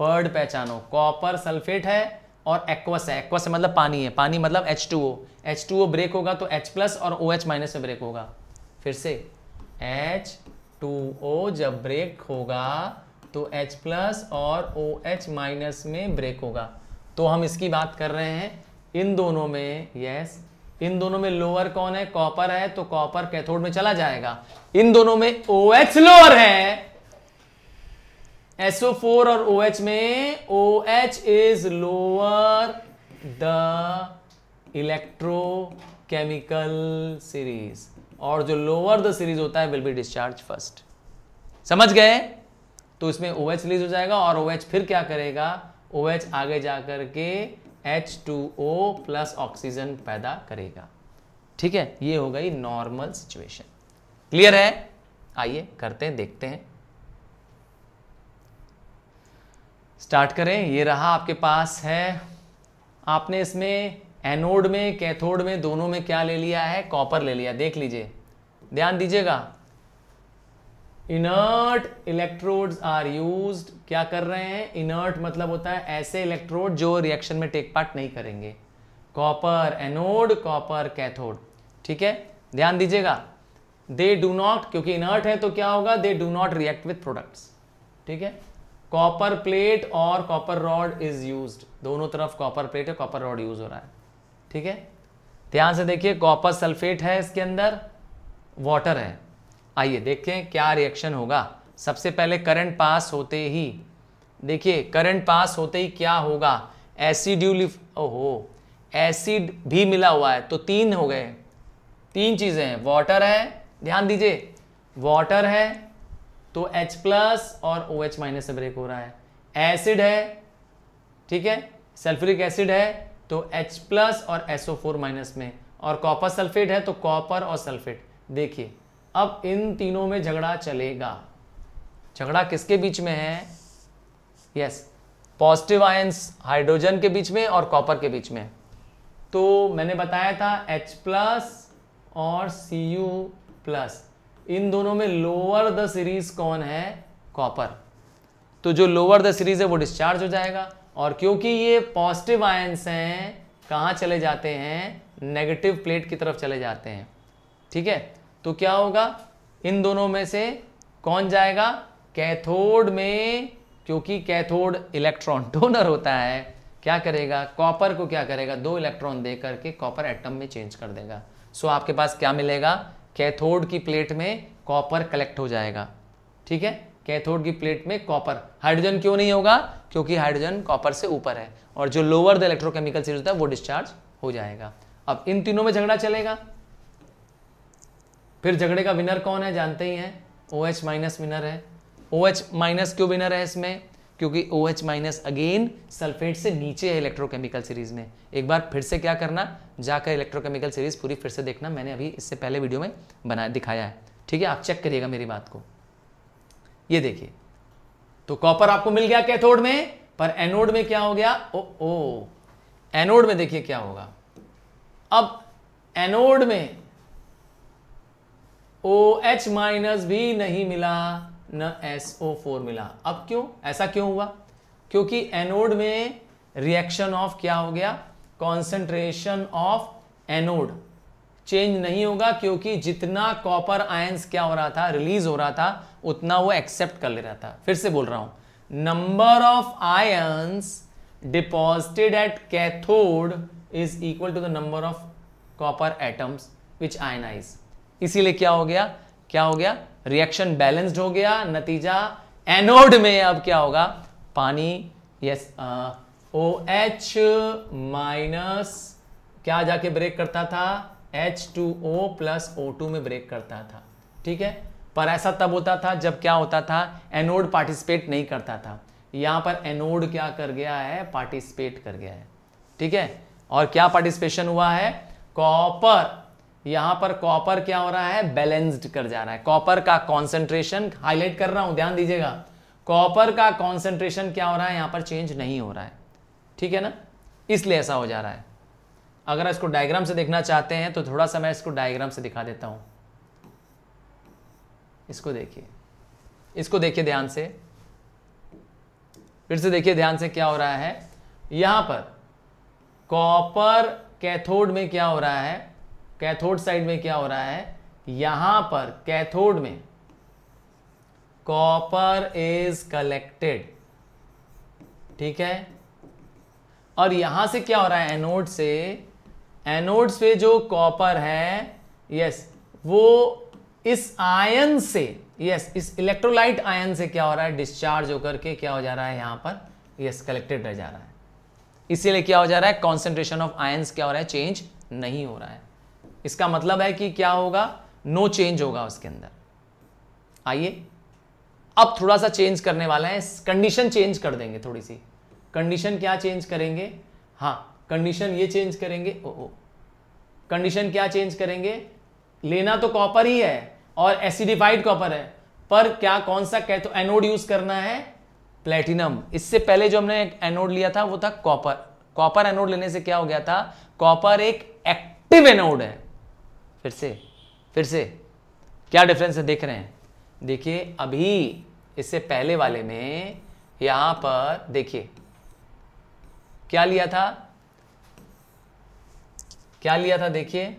वर्ड पहचानो कॉपर सल्फेट है और एक्वस है एक्वस मतलब पानी है पानी मतलब H two O H two O break होगा तो एच प्लस और ओ एच माइनस में ब्रेक होगा फिर से एच टू ओ जब ब्रेक होगा तो H प्लस और ओ OH माइनस में ब्रेक होगा तो हम इसकी बात कर रहे हैं इन दोनों में यस इन दोनों में लोअर कौन है कॉपर है तो कॉपर कैथोड में चला जाएगा इन दोनों में ओ OH लोअर है SO4 और OH में OH is lower the electrochemical series और जो लोअर द सीरीज होता है विल बी डिस्चार्ज फर्स्ट समझ गए तो इसमें ओ OH रिलीज हो जाएगा और ओ OH फिर क्या करेगा ओ OH आगे जाकर के H two O plus oxygen पैदा करेगा ठीक है ये हो गई नॉर्मल सिचुएशन क्लियर है आइए करते हैं देखते हैं स्टार्ट करें ये रहा आपके पास है आपने इसमें एनोड में कैथोड में दोनों में क्या ले लिया है कॉपर ले लिया देख लीजिए ध्यान दीजिएगा इनर्ट इलेक्ट्रोड्स आर यूज क्या कर रहे हैं इनर्ट मतलब होता है ऐसे इलेक्ट्रोड जो रिएक्शन में टेक पार्ट नहीं करेंगे कॉपर एनोड कॉपर कैथोड ठीक है ध्यान दीजिएगा दे डू नॉट क्योंकि इनर्ट है तो क्या होगा they do not react with products ठीक है कॉपर प्लेट और कॉपर रॉड इज यूज दोनों तरफ कॉपर प्लेट और कॉपर रॉड यूज हो रहा है ठीक है ध्यान से देखिए कॉपर सल्फेट है इसके अंदर वाटर है आइए देखते हैं क्या रिएक्शन होगा सबसे पहले करंट पास होते ही देखिए करंट पास होते ही क्या होगा एसिड्यूलिफ ओहो एसिड भी मिला हुआ है तो तीन हो गए तीन चीज़ें हैं वाटर है ध्यान दीजिए वाटर है तो H प्लस और ओ एच माइनस से ब्रेक हो रहा है एसिड है ठीक है सल्फ्यूरिक एसिड है तो H प्लस और SO4 माइनस में और कॉपर सल्फेट है तो कॉपर और सल्फेट देखिए अब इन तीनों में झगड़ा चलेगा झगड़ा किसके बीच में है यस पॉजिटिव आयंस हाइड्रोजन के बीच में और कॉपर के बीच में तो मैंने बताया था H प्लस और Cu प्लस इन दोनों में लोअर द सीरीज कौन है कॉपर तो जो लोअर द सीरीज है वो डिस्चार्ज हो जाएगा और क्योंकि ये पॉजिटिव आयंस हैं कहाँ चले जाते हैं नेगेटिव प्लेट की तरफ चले जाते हैं ठीक है तो क्या होगा इन दोनों में से कौन जाएगा कैथोड में क्योंकि कैथोड इलेक्ट्रॉन डोनर होता है क्या करेगा कॉपर को क्या करेगा दो इलेक्ट्रॉन दे करके कॉपर एटम में चेंज कर देगा सो आपके पास क्या मिलेगा कैथोड की प्लेट में कॉपर कलेक्ट हो जाएगा ठीक है कैथोड की प्लेट में कॉपर हाइड्रोजन क्यों नहीं होगा क्योंकि हाइड्रोजन कॉपर से ऊपर है और जो लोअर द इलेक्ट्रोकेमिकल सीरीज होता है वो डिस्चार्ज हो जाएगा अब इन तीनों में झगड़ा चलेगा फिर झगड़े का विनर कौन है जानते ही हैं ओ एच माइनस विनर है ओ एच माइनस क्यों विनर है इसमें क्योंकि O H minus again sulphate से नीचे है इलेक्ट्रोकेमिकल सीरीज में एक बार फिर से क्या करना जाकर इलेक्ट्रोकेमिकल सीरीज पूरी फिर से देखना मैंने अभी इससे पहले वीडियो में बना दिखाया है ठीक है आप चेक करिएगा मेरी बात को ये देखिए तो कॉपर आपको मिल गया कैथोड में पर एनोड में क्या हो गया ओ ओ एनोड में देखिए क्या होगा अब एनोड में ओ एच माइनस भी नहीं मिला न एस ओ फोर मिला अब क्यों ऐसा क्यों हुआ क्योंकि एनोड में रिएक्शन ऑफ क्या हो गया कॉन्सेंट्रेशन ऑफ एनोड चेंज नहीं होगा क्योंकि जितना कॉपर आयंस क्या हो रहा था रिलीज हो रहा था उतना वो एक्सेप्ट कर ले रहा था फिर से बोल रहा हूं number of ions deposited at cathode is equal to the number of copper atoms which ionize इसीलिए क्या हो गया क्या हो गया रिएक्शन बैलेंस्ड हो गया नतीजा एनोड में अब क्या होगा पानी यस ओ एच माइनस क्या जाके ब्रेक करता था H two O plus O two में ब्रेक करता था ठीक है पर ऐसा तब होता था जब क्या होता था एनोड पार्टिसिपेट नहीं करता था यहां पर एनोड क्या कर गया है पार्टिसिपेट कर गया है ठीक है और क्या पार्टिसिपेशन हुआ है कॉपर यहां पर कॉपर क्या हो रहा है बैलेंस्ड कर जा रहा है कॉपर का कॉन्सेंट्रेशन हाईलाइट कर रहा हूं ध्यान दीजिएगा कॉपर का कॉन्सेंट्रेशन क्या हो रहा है यहां पर चेंज नहीं हो रहा है ठीक है ना इसलिए ऐसा हो जा रहा है अगर इसको डायग्राम से देखना चाहते हैं तो थोड़ा सा मैं इसको डायग्राम से दिखा देता हूं इसको देखिए इसको देखिए ध्यान से फिर से देखिए ध्यान से क्या हो रहा है यहां पर कॉपर कैथोड में क्या हो रहा है कैथोड साइड में क्या हो रहा है यहां पर कैथोड में कॉपर इज कलेक्टेड ठीक है और यहां से क्या हो रहा है एनोड से एनोड से जो कॉपर है यस वो इस आयन से यस इस इलेक्ट्रोलाइट आयन से क्या हो रहा है डिस्चार्ज होकर के क्या हो जा रहा है यहां पर यस कलेक्टेड रह जा रहा है इसीलिए क्या हो जा रहा है कॉन्सेंट्रेशन ऑफ आयन क्या हो रहा है चेंज नहीं हो रहा है इसका मतलब है कि क्या होगा नो चेंज होगा उसके अंदर आइए अब थोड़ा सा चेंज करने वाला है कंडीशन चेंज कर देंगे थोड़ी सी कंडीशन क्या चेंज करेंगे हाँ कंडीशन ये चेंज करेंगे ओ ओ कंडीशन क्या चेंज करेंगे लेना तो कॉपर ही है और एसिडिफाइड कॉपर है पर क्या कौन सा कह तो एनोड यूज करना है प्लेटिनम इससे पहले जो हमने एनोड लिया था वो था कॉपर कॉपर एनोड लेने से क्या हो गया था कॉपर एक एक्टिव एनोड है फिर से फिर से क्या डिफरेंस है देख रहे हैं देखिए अभी इससे पहले वाले में यहां पर देखिए क्या लिया था क्या लिया था देखिए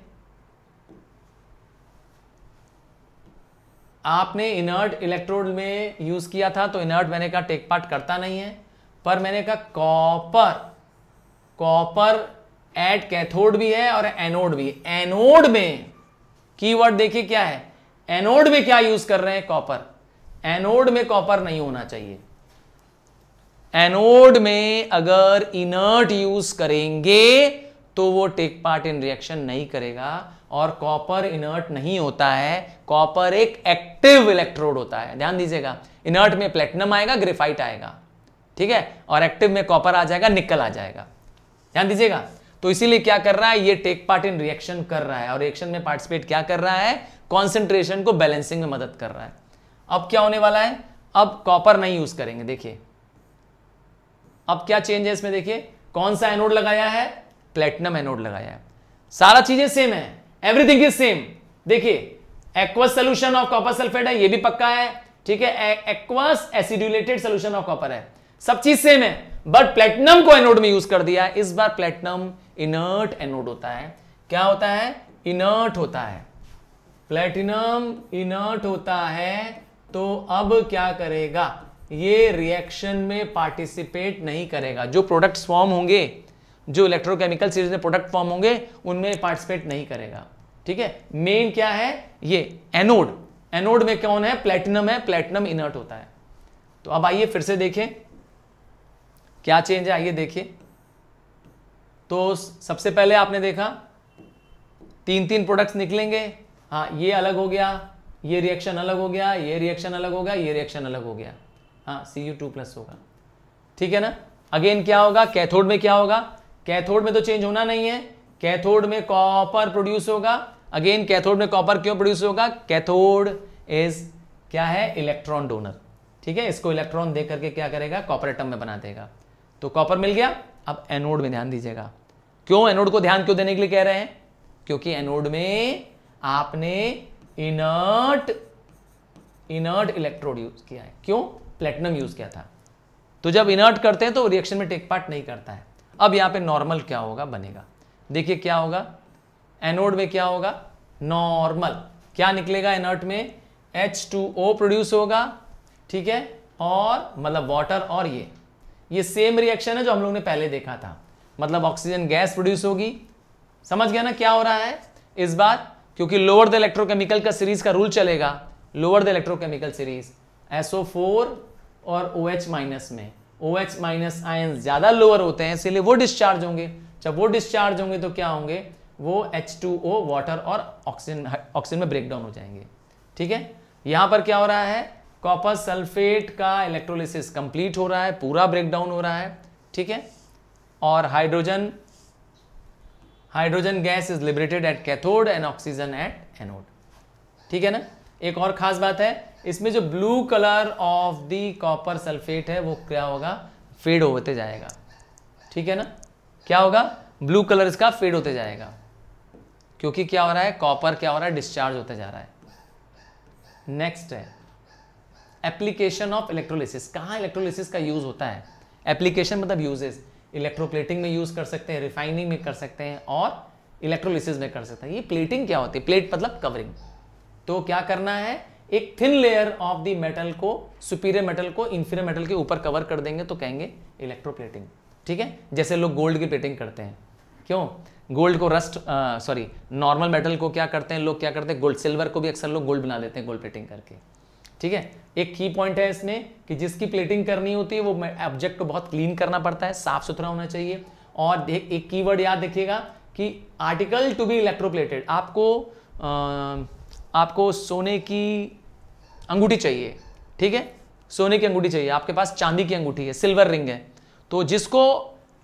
आपने इनर्ट इलेक्ट्रोड में यूज किया था तो इनर्ट मैंने कहा टेक पार्ट करता नहीं है पर मैंने कहा कॉपर कॉपर एट कैथोड भी है और एनोड भी एनोड में कीवर्ड देखिए क्या है एनोड में क्या यूज कर रहे हैं कॉपर एनोड में कॉपर नहीं होना चाहिए एनोड में अगर इनर्ट यूज करेंगे तो वो टेक पार्ट इन रिएक्शन नहीं करेगा और कॉपर इनर्ट नहीं होता है कॉपर एक एक्टिव इलेक्ट्रोड होता है ध्यान दीजिएगा इनर्ट में प्लेटिनम आएगा ग्रेफाइट आएगा ठीक है और एक्टिव में कॉपर आ जाएगा निकल आ जाएगा ध्यान दीजिएगा तो इसीलिए क्या कर रहा है ये टेक पार्ट इन रिएक्शन कर रहा है और रिएक्शन में पार्टिसिपेट क्या कर रहा है कॉन्सेंट्रेशन को बैलेंसिंग में मदद कर रहा है अब क्या होने वाला है अब कॉपर नहीं यूज करेंगे देखिए अब क्या चेंज है इसमें देखिए कौन सा एनोड लगाया है प्लेटिनम एनोड लगाया है सारा चीजें सेम है एवरीथिंग इज सेम देखिए aqueous solution of copper sulphate है ये भी पक्का है ठीक है aqueous acidulated solution of copper है सब चीज सेम है बट प्लेटिनम को एनोड में यूज कर दिया इस बार प्लेटिनम इनर्ट एनोड होता है क्या होता है इनर्ट होता है प्लेटिनम इनर्ट होता है तो अब क्या करेगा ये रिएक्शन में पार्टिसिपेट नहीं करेगा जो प्रोडक्ट्स फॉर्म होंगे जो इलेक्ट्रोकेमिकल सीरीज में प्रोडक्ट फॉर्म होंगे उनमें पार्टिसिपेट नहीं करेगा ठीक है मेन क्या है ये एनोड एनोड में कौन है प्लेटिनम है प्लेटिनम इनर्ट होता है तो अब आइए फिर से देखें क्या चेंज है आइए देखिए तो सबसे पहले आपने देखा तीन तीन प्रोडक्ट्स निकलेंगे हाँ ये अलग हो गया ये रिएक्शन अलग हो गया ये रिएक्शन अलग हो गया ये रिएक्शन अलग हो गया हाँ सी यू टू प्लस होगा ठीक है ना अगेन क्या होगा कैथोड में क्या होगा कैथोड में तो चेंज होना नहीं है कैथोड में कॉपर प्रोड्यूस होगा अगेन कैथोड में कॉपर क्यों प्रोड्यूस होगा कैथोड इज क्या है इलेक्ट्रॉन डोनर ठीक है इसको इलेक्ट्रॉन दे करके क्या करेगा कॉपर एटम में बना देगा तो कॉपर मिल गया अब एनोड में ध्यान दीजिएगा क्यों एनोड को ध्यान क्यों देने के लिए कह रहे हैं क्योंकि एनोड में आपने इनर्ट इनर्ट इलेक्ट्रोड यूज किया है क्यों प्लेटिनम यूज किया था तो जब इनर्ट करते हैं तो रिएक्शन में टेक पार्ट नहीं करता है अब यहां पे नॉर्मल क्या होगा बनेगा देखिए क्या होगा एनोड में क्या होगा नॉर्मल क्या निकलेगा इनर्ट में ओ प्रोड्यूस होगा ठीक है और मतलब वाटर और ये ये सेम रिएक्शन है जो हम लोग ने पहले देखा था मतलब ऑक्सीजन गैस प्रोड्यूस होगी समझ गया ना क्या हो रहा है इस बार क्योंकि लोअर द इलेक्ट्रोकेमिकल का सीरीज का रूल चलेगा lower the electrochemical series S O four और ओ OH माइनस में ओ OH माइनस आयन ज़्यादा लोअर होते हैं इसीलिए वो डिस्चार्ज होंगे जब वो डिस्चार्ज होंगे तो क्या होंगे वो एच टू ओ वाटर और ऑक्सीजन ऑक्सीजन में ब्रेक डाउन हो जाएंगे ठीक है यहां पर क्या हो रहा है कॉपर सल्फेट का इलेक्ट्रोलिसिस कंप्लीट हो रहा है पूरा ब्रेकडाउन हो रहा है ठीक है और hydrogen hydrogen gas is liberated at cathode and oxygen at anode ठीक है ना एक और खास बात है इसमें जो blue colour of the copper sulphate है वो क्या होगा फेड होते जाएगा ठीक है ना क्या होगा ब्लू कलर इसका फेड होते जाएगा क्योंकि क्या हो रहा है कॉपर क्या हो रहा है डिस्चार्ज होता जा रहा है नेक्स्ट है एप्लीकेशन ऑफ इलेक्ट्रोलिसिस कहाँ इलेक्ट्रोलिसिस का यूज होता है एप्लीकेशन मतलब यूजेस इलेक्ट्रोप्लेटिंग में यूज़ कर सकते हैं रिफाइनिंग में कर सकते हैं और इलेक्ट्रोलिसिस में कर सकते हैं ये प्लेटिंग क्या होती है प्लेट मतलब कवरिंग तो क्या करना है एक thin layer of the metal को सुपीरियर मेटल को इन्फीरियर मेटल के ऊपर कवर कर देंगे तो कहेंगे इलेक्ट्रोप्लेटिंग ठीक है जैसे लोग गोल्ड की प्लेटिंग करते हैं क्यों गोल्ड को रस्ट सॉरी नॉर्मल मेटल को क्या करते हैं लोग क्या करते हैं गोल्ड सिल्वर को भी अक्सर लोग गोल्ड बना लेते हैं गोल्ड प्लेटिंग करके ठीक है एक की पॉइंट है इसमें कि जिसकी प्लेटिंग करनी होती है वो ऑब्जेक्ट को बहुत क्लीन करना पड़ता है साफ सुथरा होना चाहिए और एक कीवर्ड याद रखिएगा कि आर्टिकल टू बी इलेक्ट्रोप्लेटेड आपको आ, आपको सोने की अंगूठी चाहिए ठीक है सोने की अंगूठी चाहिए आपके पास चांदी की अंगूठी है सिल्वर रिंग है तो जिसको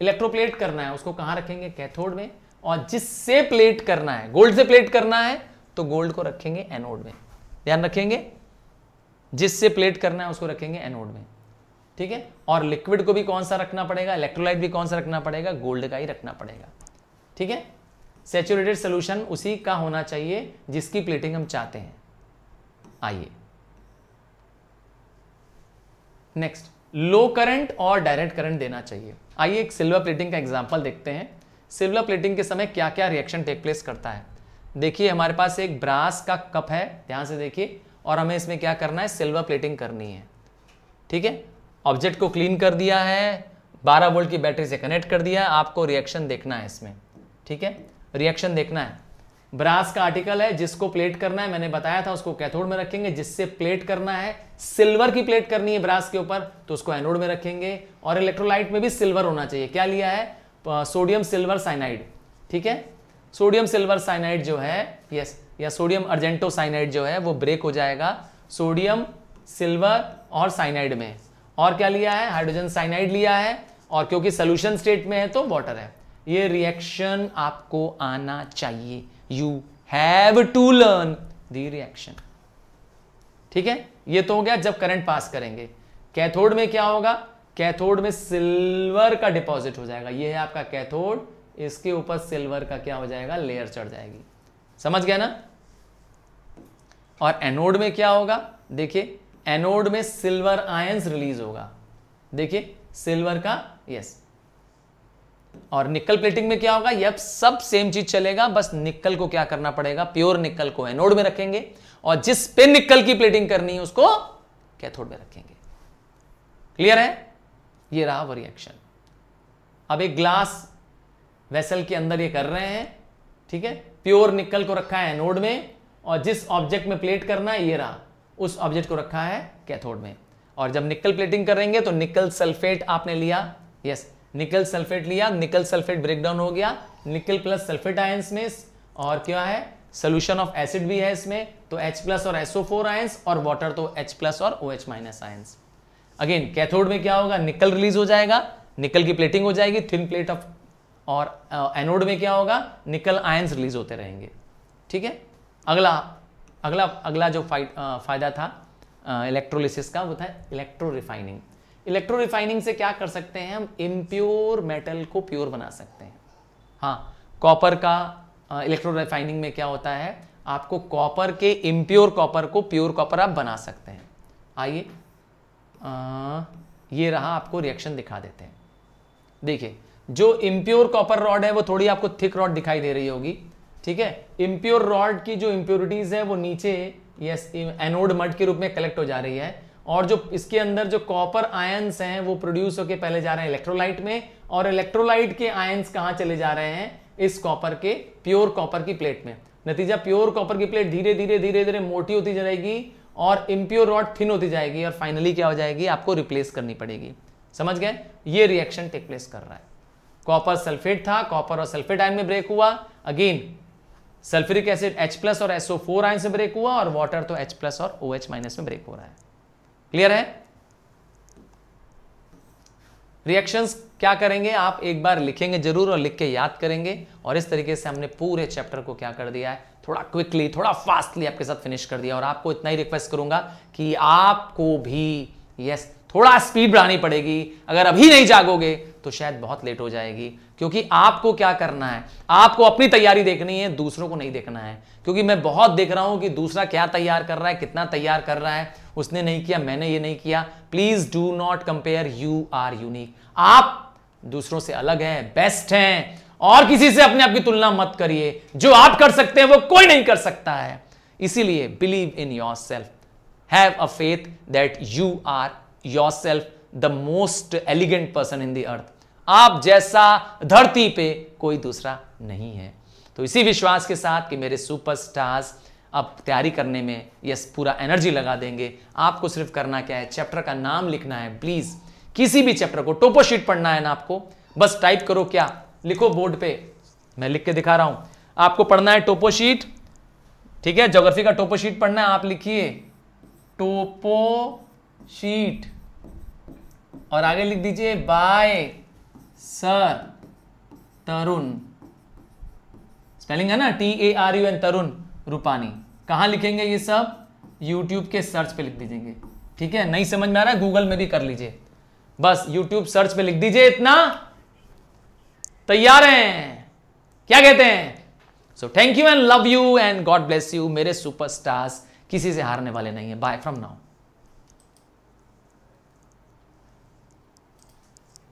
इलेक्ट्रोप्लेट करना है उसको कहाँ रखेंगे कैथोड में और जिससे प्लेट करना है गोल्ड से प्लेट करना है तो गोल्ड को रखेंगे एनोड में ध्यान रखेंगे जिससे प्लेट करना है उसको रखेंगे एनोड में ठीक है और लिक्विड को भी कौन सा रखना पड़ेगा इलेक्ट्रोलाइट भी कौन सा रखना पड़ेगा गोल्ड का ही रखना पड़ेगा ठीक है सेचुरेटेड सोल्यूशन उसी का होना चाहिए जिसकी प्लेटिंग हम चाहते हैं आइए नेक्स्ट लो करंट और डायरेक्ट करंट देना चाहिए आइए एक सिल्वर प्लेटिंग का एग्जाम्पल देखते हैं सिल्वर प्लेटिंग के समय क्या क्या रिएक्शन टेक प्लेस करता है देखिए हमारे पास एक ब्रास का कप है ध्यान से देखिए और हमें इसमें क्या करना है सिल्वर प्लेटिंग करनी है ठीक है ऑब्जेक्ट को क्लीन कर दिया है 12 वोल्ट की बैटरी से कनेक्ट कर दिया आपको रिएक्शन देखना है इसमें ठीक है रिएक्शन देखना है ब्रास का आर्टिकल है जिसको प्लेट करना है मैंने बताया था उसको कैथोड में रखेंगे जिससे प्लेट करना है सिल्वर की प्लेट करनी है ब्रास के ऊपर तो उसको एनोड में रखेंगे और इलेक्ट्रोलाइट में भी सिल्वर होना चाहिए क्या लिया है सोडियम सिल्वर साइनाइड ठीक है सोडियम सिल्वर साइनाइड जो है यस या सोडियम अर्जेंटो साइनाइड जो है वो ब्रेक हो जाएगा सोडियम सिल्वर और साइनाइड में और क्या लिया है हाइड्रोजन साइनाइड लिया है और क्योंकि सोल्यूशन स्टेट में है तो वॉटर है ये रिएक्शन आपको आना चाहिए you have to learn the reaction ठीक है ये तो हो गया जब करंट पास करेंगे कैथोड में क्या होगा कैथोड में सिल्वर का डिपॉजिट हो जाएगा ये है आपका कैथोड इसके ऊपर सिल्वर का क्या हो जाएगा लेयर चढ़ जाएगी समझ गया ना और एनोड में क्या होगा देखिए एनोड में सिल्वर आयंस रिलीज होगा देखिए सिल्वर का यस और निकल प्लेटिंग में क्या होगा यह सब सेम चीज चलेगा बस निकल को क्या करना पड़ेगा प्योर निकल को एनोड में रखेंगे और जिस पे निकल की प्लेटिंग करनी है उसको कैथोड में रखेंगे क्लियर है ये रहा वो रिएक्शन अब एक ग्लास वेसल के अंदर ये कर रहे हैं ठीक है प्योर निकल को रखा है एनोड में और जिस ऑब्जेक्ट में प्लेट करना है ये रहा उस ऑब्जेक्ट को रखा है कैथोड में और जब निकल प्लेटिंग करेंगे तो निकल सल्फेट आपने लिया यस निकल सल्फेट लिया निकल सल्फेट ब्रेकडाउन हो गया निकल प्लस सल्फेट आयंस में और क्या है सोल्यूशन ऑफ एसिड भी है इसमें तो H प्लस और SO4 आयंस और वाटर तो H प्लस और OH minus ions again cathode में क्या होगा निकल रिलीज हो जाएगा निकल की प्लेटिंग हो जाएगी थिन प्लेट ऑफ और एनोड uh, में क्या होगा निकल आयंस रिलीज होते रहेंगे ठीक है अगला अगला अगला जो फाइट फायदा था इलेक्ट्रोलिसिस का वो था इलेक्ट्रो रिफाइनिंग इलेक्ट्रो रिफाइनिंग से क्या कर सकते हैं हम इम्प्योर मेटल को प्योर बना सकते हैं हाँ कॉपर का इलेक्ट्रो रिफाइनिंग में क्या होता है आपको कॉपर के इम्प्योर कॉपर को प्योर कॉपर आप बना सकते हैं आइए ये रहा आपको रिएक्शन दिखा देते हैं देखिए जो इम्प्योर कॉपर रॉड है वो थोड़ी आपको थिक रॉड दिखाई दे रही होगी ठीक है इम्प्योर रॉड की जो इम्प्योरिटीज है वो नीचे यस एनोड मड के रूप में कलेक्ट हो जा रही है और जो इसके अंदर जो कॉपर आयन्स हैं वो प्रोड्यूस होके पहले जा रहे हैं इलेक्ट्रोलाइट में और इलेक्ट्रोलाइट के आयन्स कहाँ चले जा रहे हैं इस कॉपर के प्योर कॉपर की प्लेट में नतीजा प्योर कॉपर की प्लेट धीरे धीरे धीरे धीरे मोटी होती जाएगी और इम्प्योर रॉड थिन होती जाएगी और फाइनली क्या हो जाएगी आपको रिप्लेस करनी पड़ेगी समझ गए ये रिएक्शन टेक प्लेस कर रहा है कॉपर सल्फेट था कॉपर और सल्फेट आयन में ब्रेक हुआ again sulphuric acid H plus और SO4 आइन से ब्रेक हुआ और वाटर तो H प्लस और OH माइनस में ब्रेक हो रहा है क्लियर है रिएक्शंस क्या करेंगे आप एक बार लिखेंगे जरूर और लिख के याद करेंगे और इस तरीके से हमने पूरे चैप्टर को क्या कर दिया है थोड़ा क्विकली थोड़ा फास्टली आपके साथ फिनिश कर दिया और आपको इतना ही रिक्वेस्ट करूंगा कि आपको भी यस थोड़ा स्पीड बढ़ानी पड़ेगी अगर अभी नहीं जागोगे तो शायद बहुत लेट हो जाएगी क्योंकि आपको क्या करना है आपको अपनी तैयारी देखनी है दूसरों को नहीं देखना है क्योंकि मैं बहुत देख रहा हूं कि दूसरा क्या तैयार कर रहा है कितना तैयार कर रहा है उसने नहीं किया मैंने ये नहीं किया please do not compare you are unique आप दूसरों से अलग हैं बेस्ट हैं और किसी से अपने आप की तुलना मत करिए जो आप कर सकते हैं वो कोई नहीं कर सकता है इसीलिए believe in yourself have a faith that you are self the most elegant person in the earth आप जैसा धरती पे कोई दूसरा नहीं है तो इसी विश्वास के साथ कि मेरे सुपरस्टार्स अब तैयारी करने में यस पूरा एनर्जी लगा देंगे आपको सिर्फ करना क्या है चैप्टर का नाम लिखना है प्लीज किसी भी चैप्टर को टोपो शीट पढ़ना है ना आपको बस टाइप करो क्या लिखो बोर्ड पे मैं लिख के दिखा रहा हूं आपको पढ़ना है टोपो शीट ठीक है ज्योग्राफी का टोपो शीट पढ़ना है आप लिखिए टोपो शीट और आगे लिख दीजिए बाय सर तरुण स्पेलिंग है ना T A R U N Tarun Rupani कहां लिखेंगे ये सब यूट्यूब के सर्च पे लिख दीजिए ठीक है नहीं समझ में आ रहा है गूगल में भी कर लीजिए बस यूट्यूब सर्च पे लिख दीजिए इतना तैयार हैं क्या कहते हैं so thank you and love you and God bless you मेरे सुपरस्टार्स किसी से हारने वाले नहीं है बाय फ्रॉम नाउ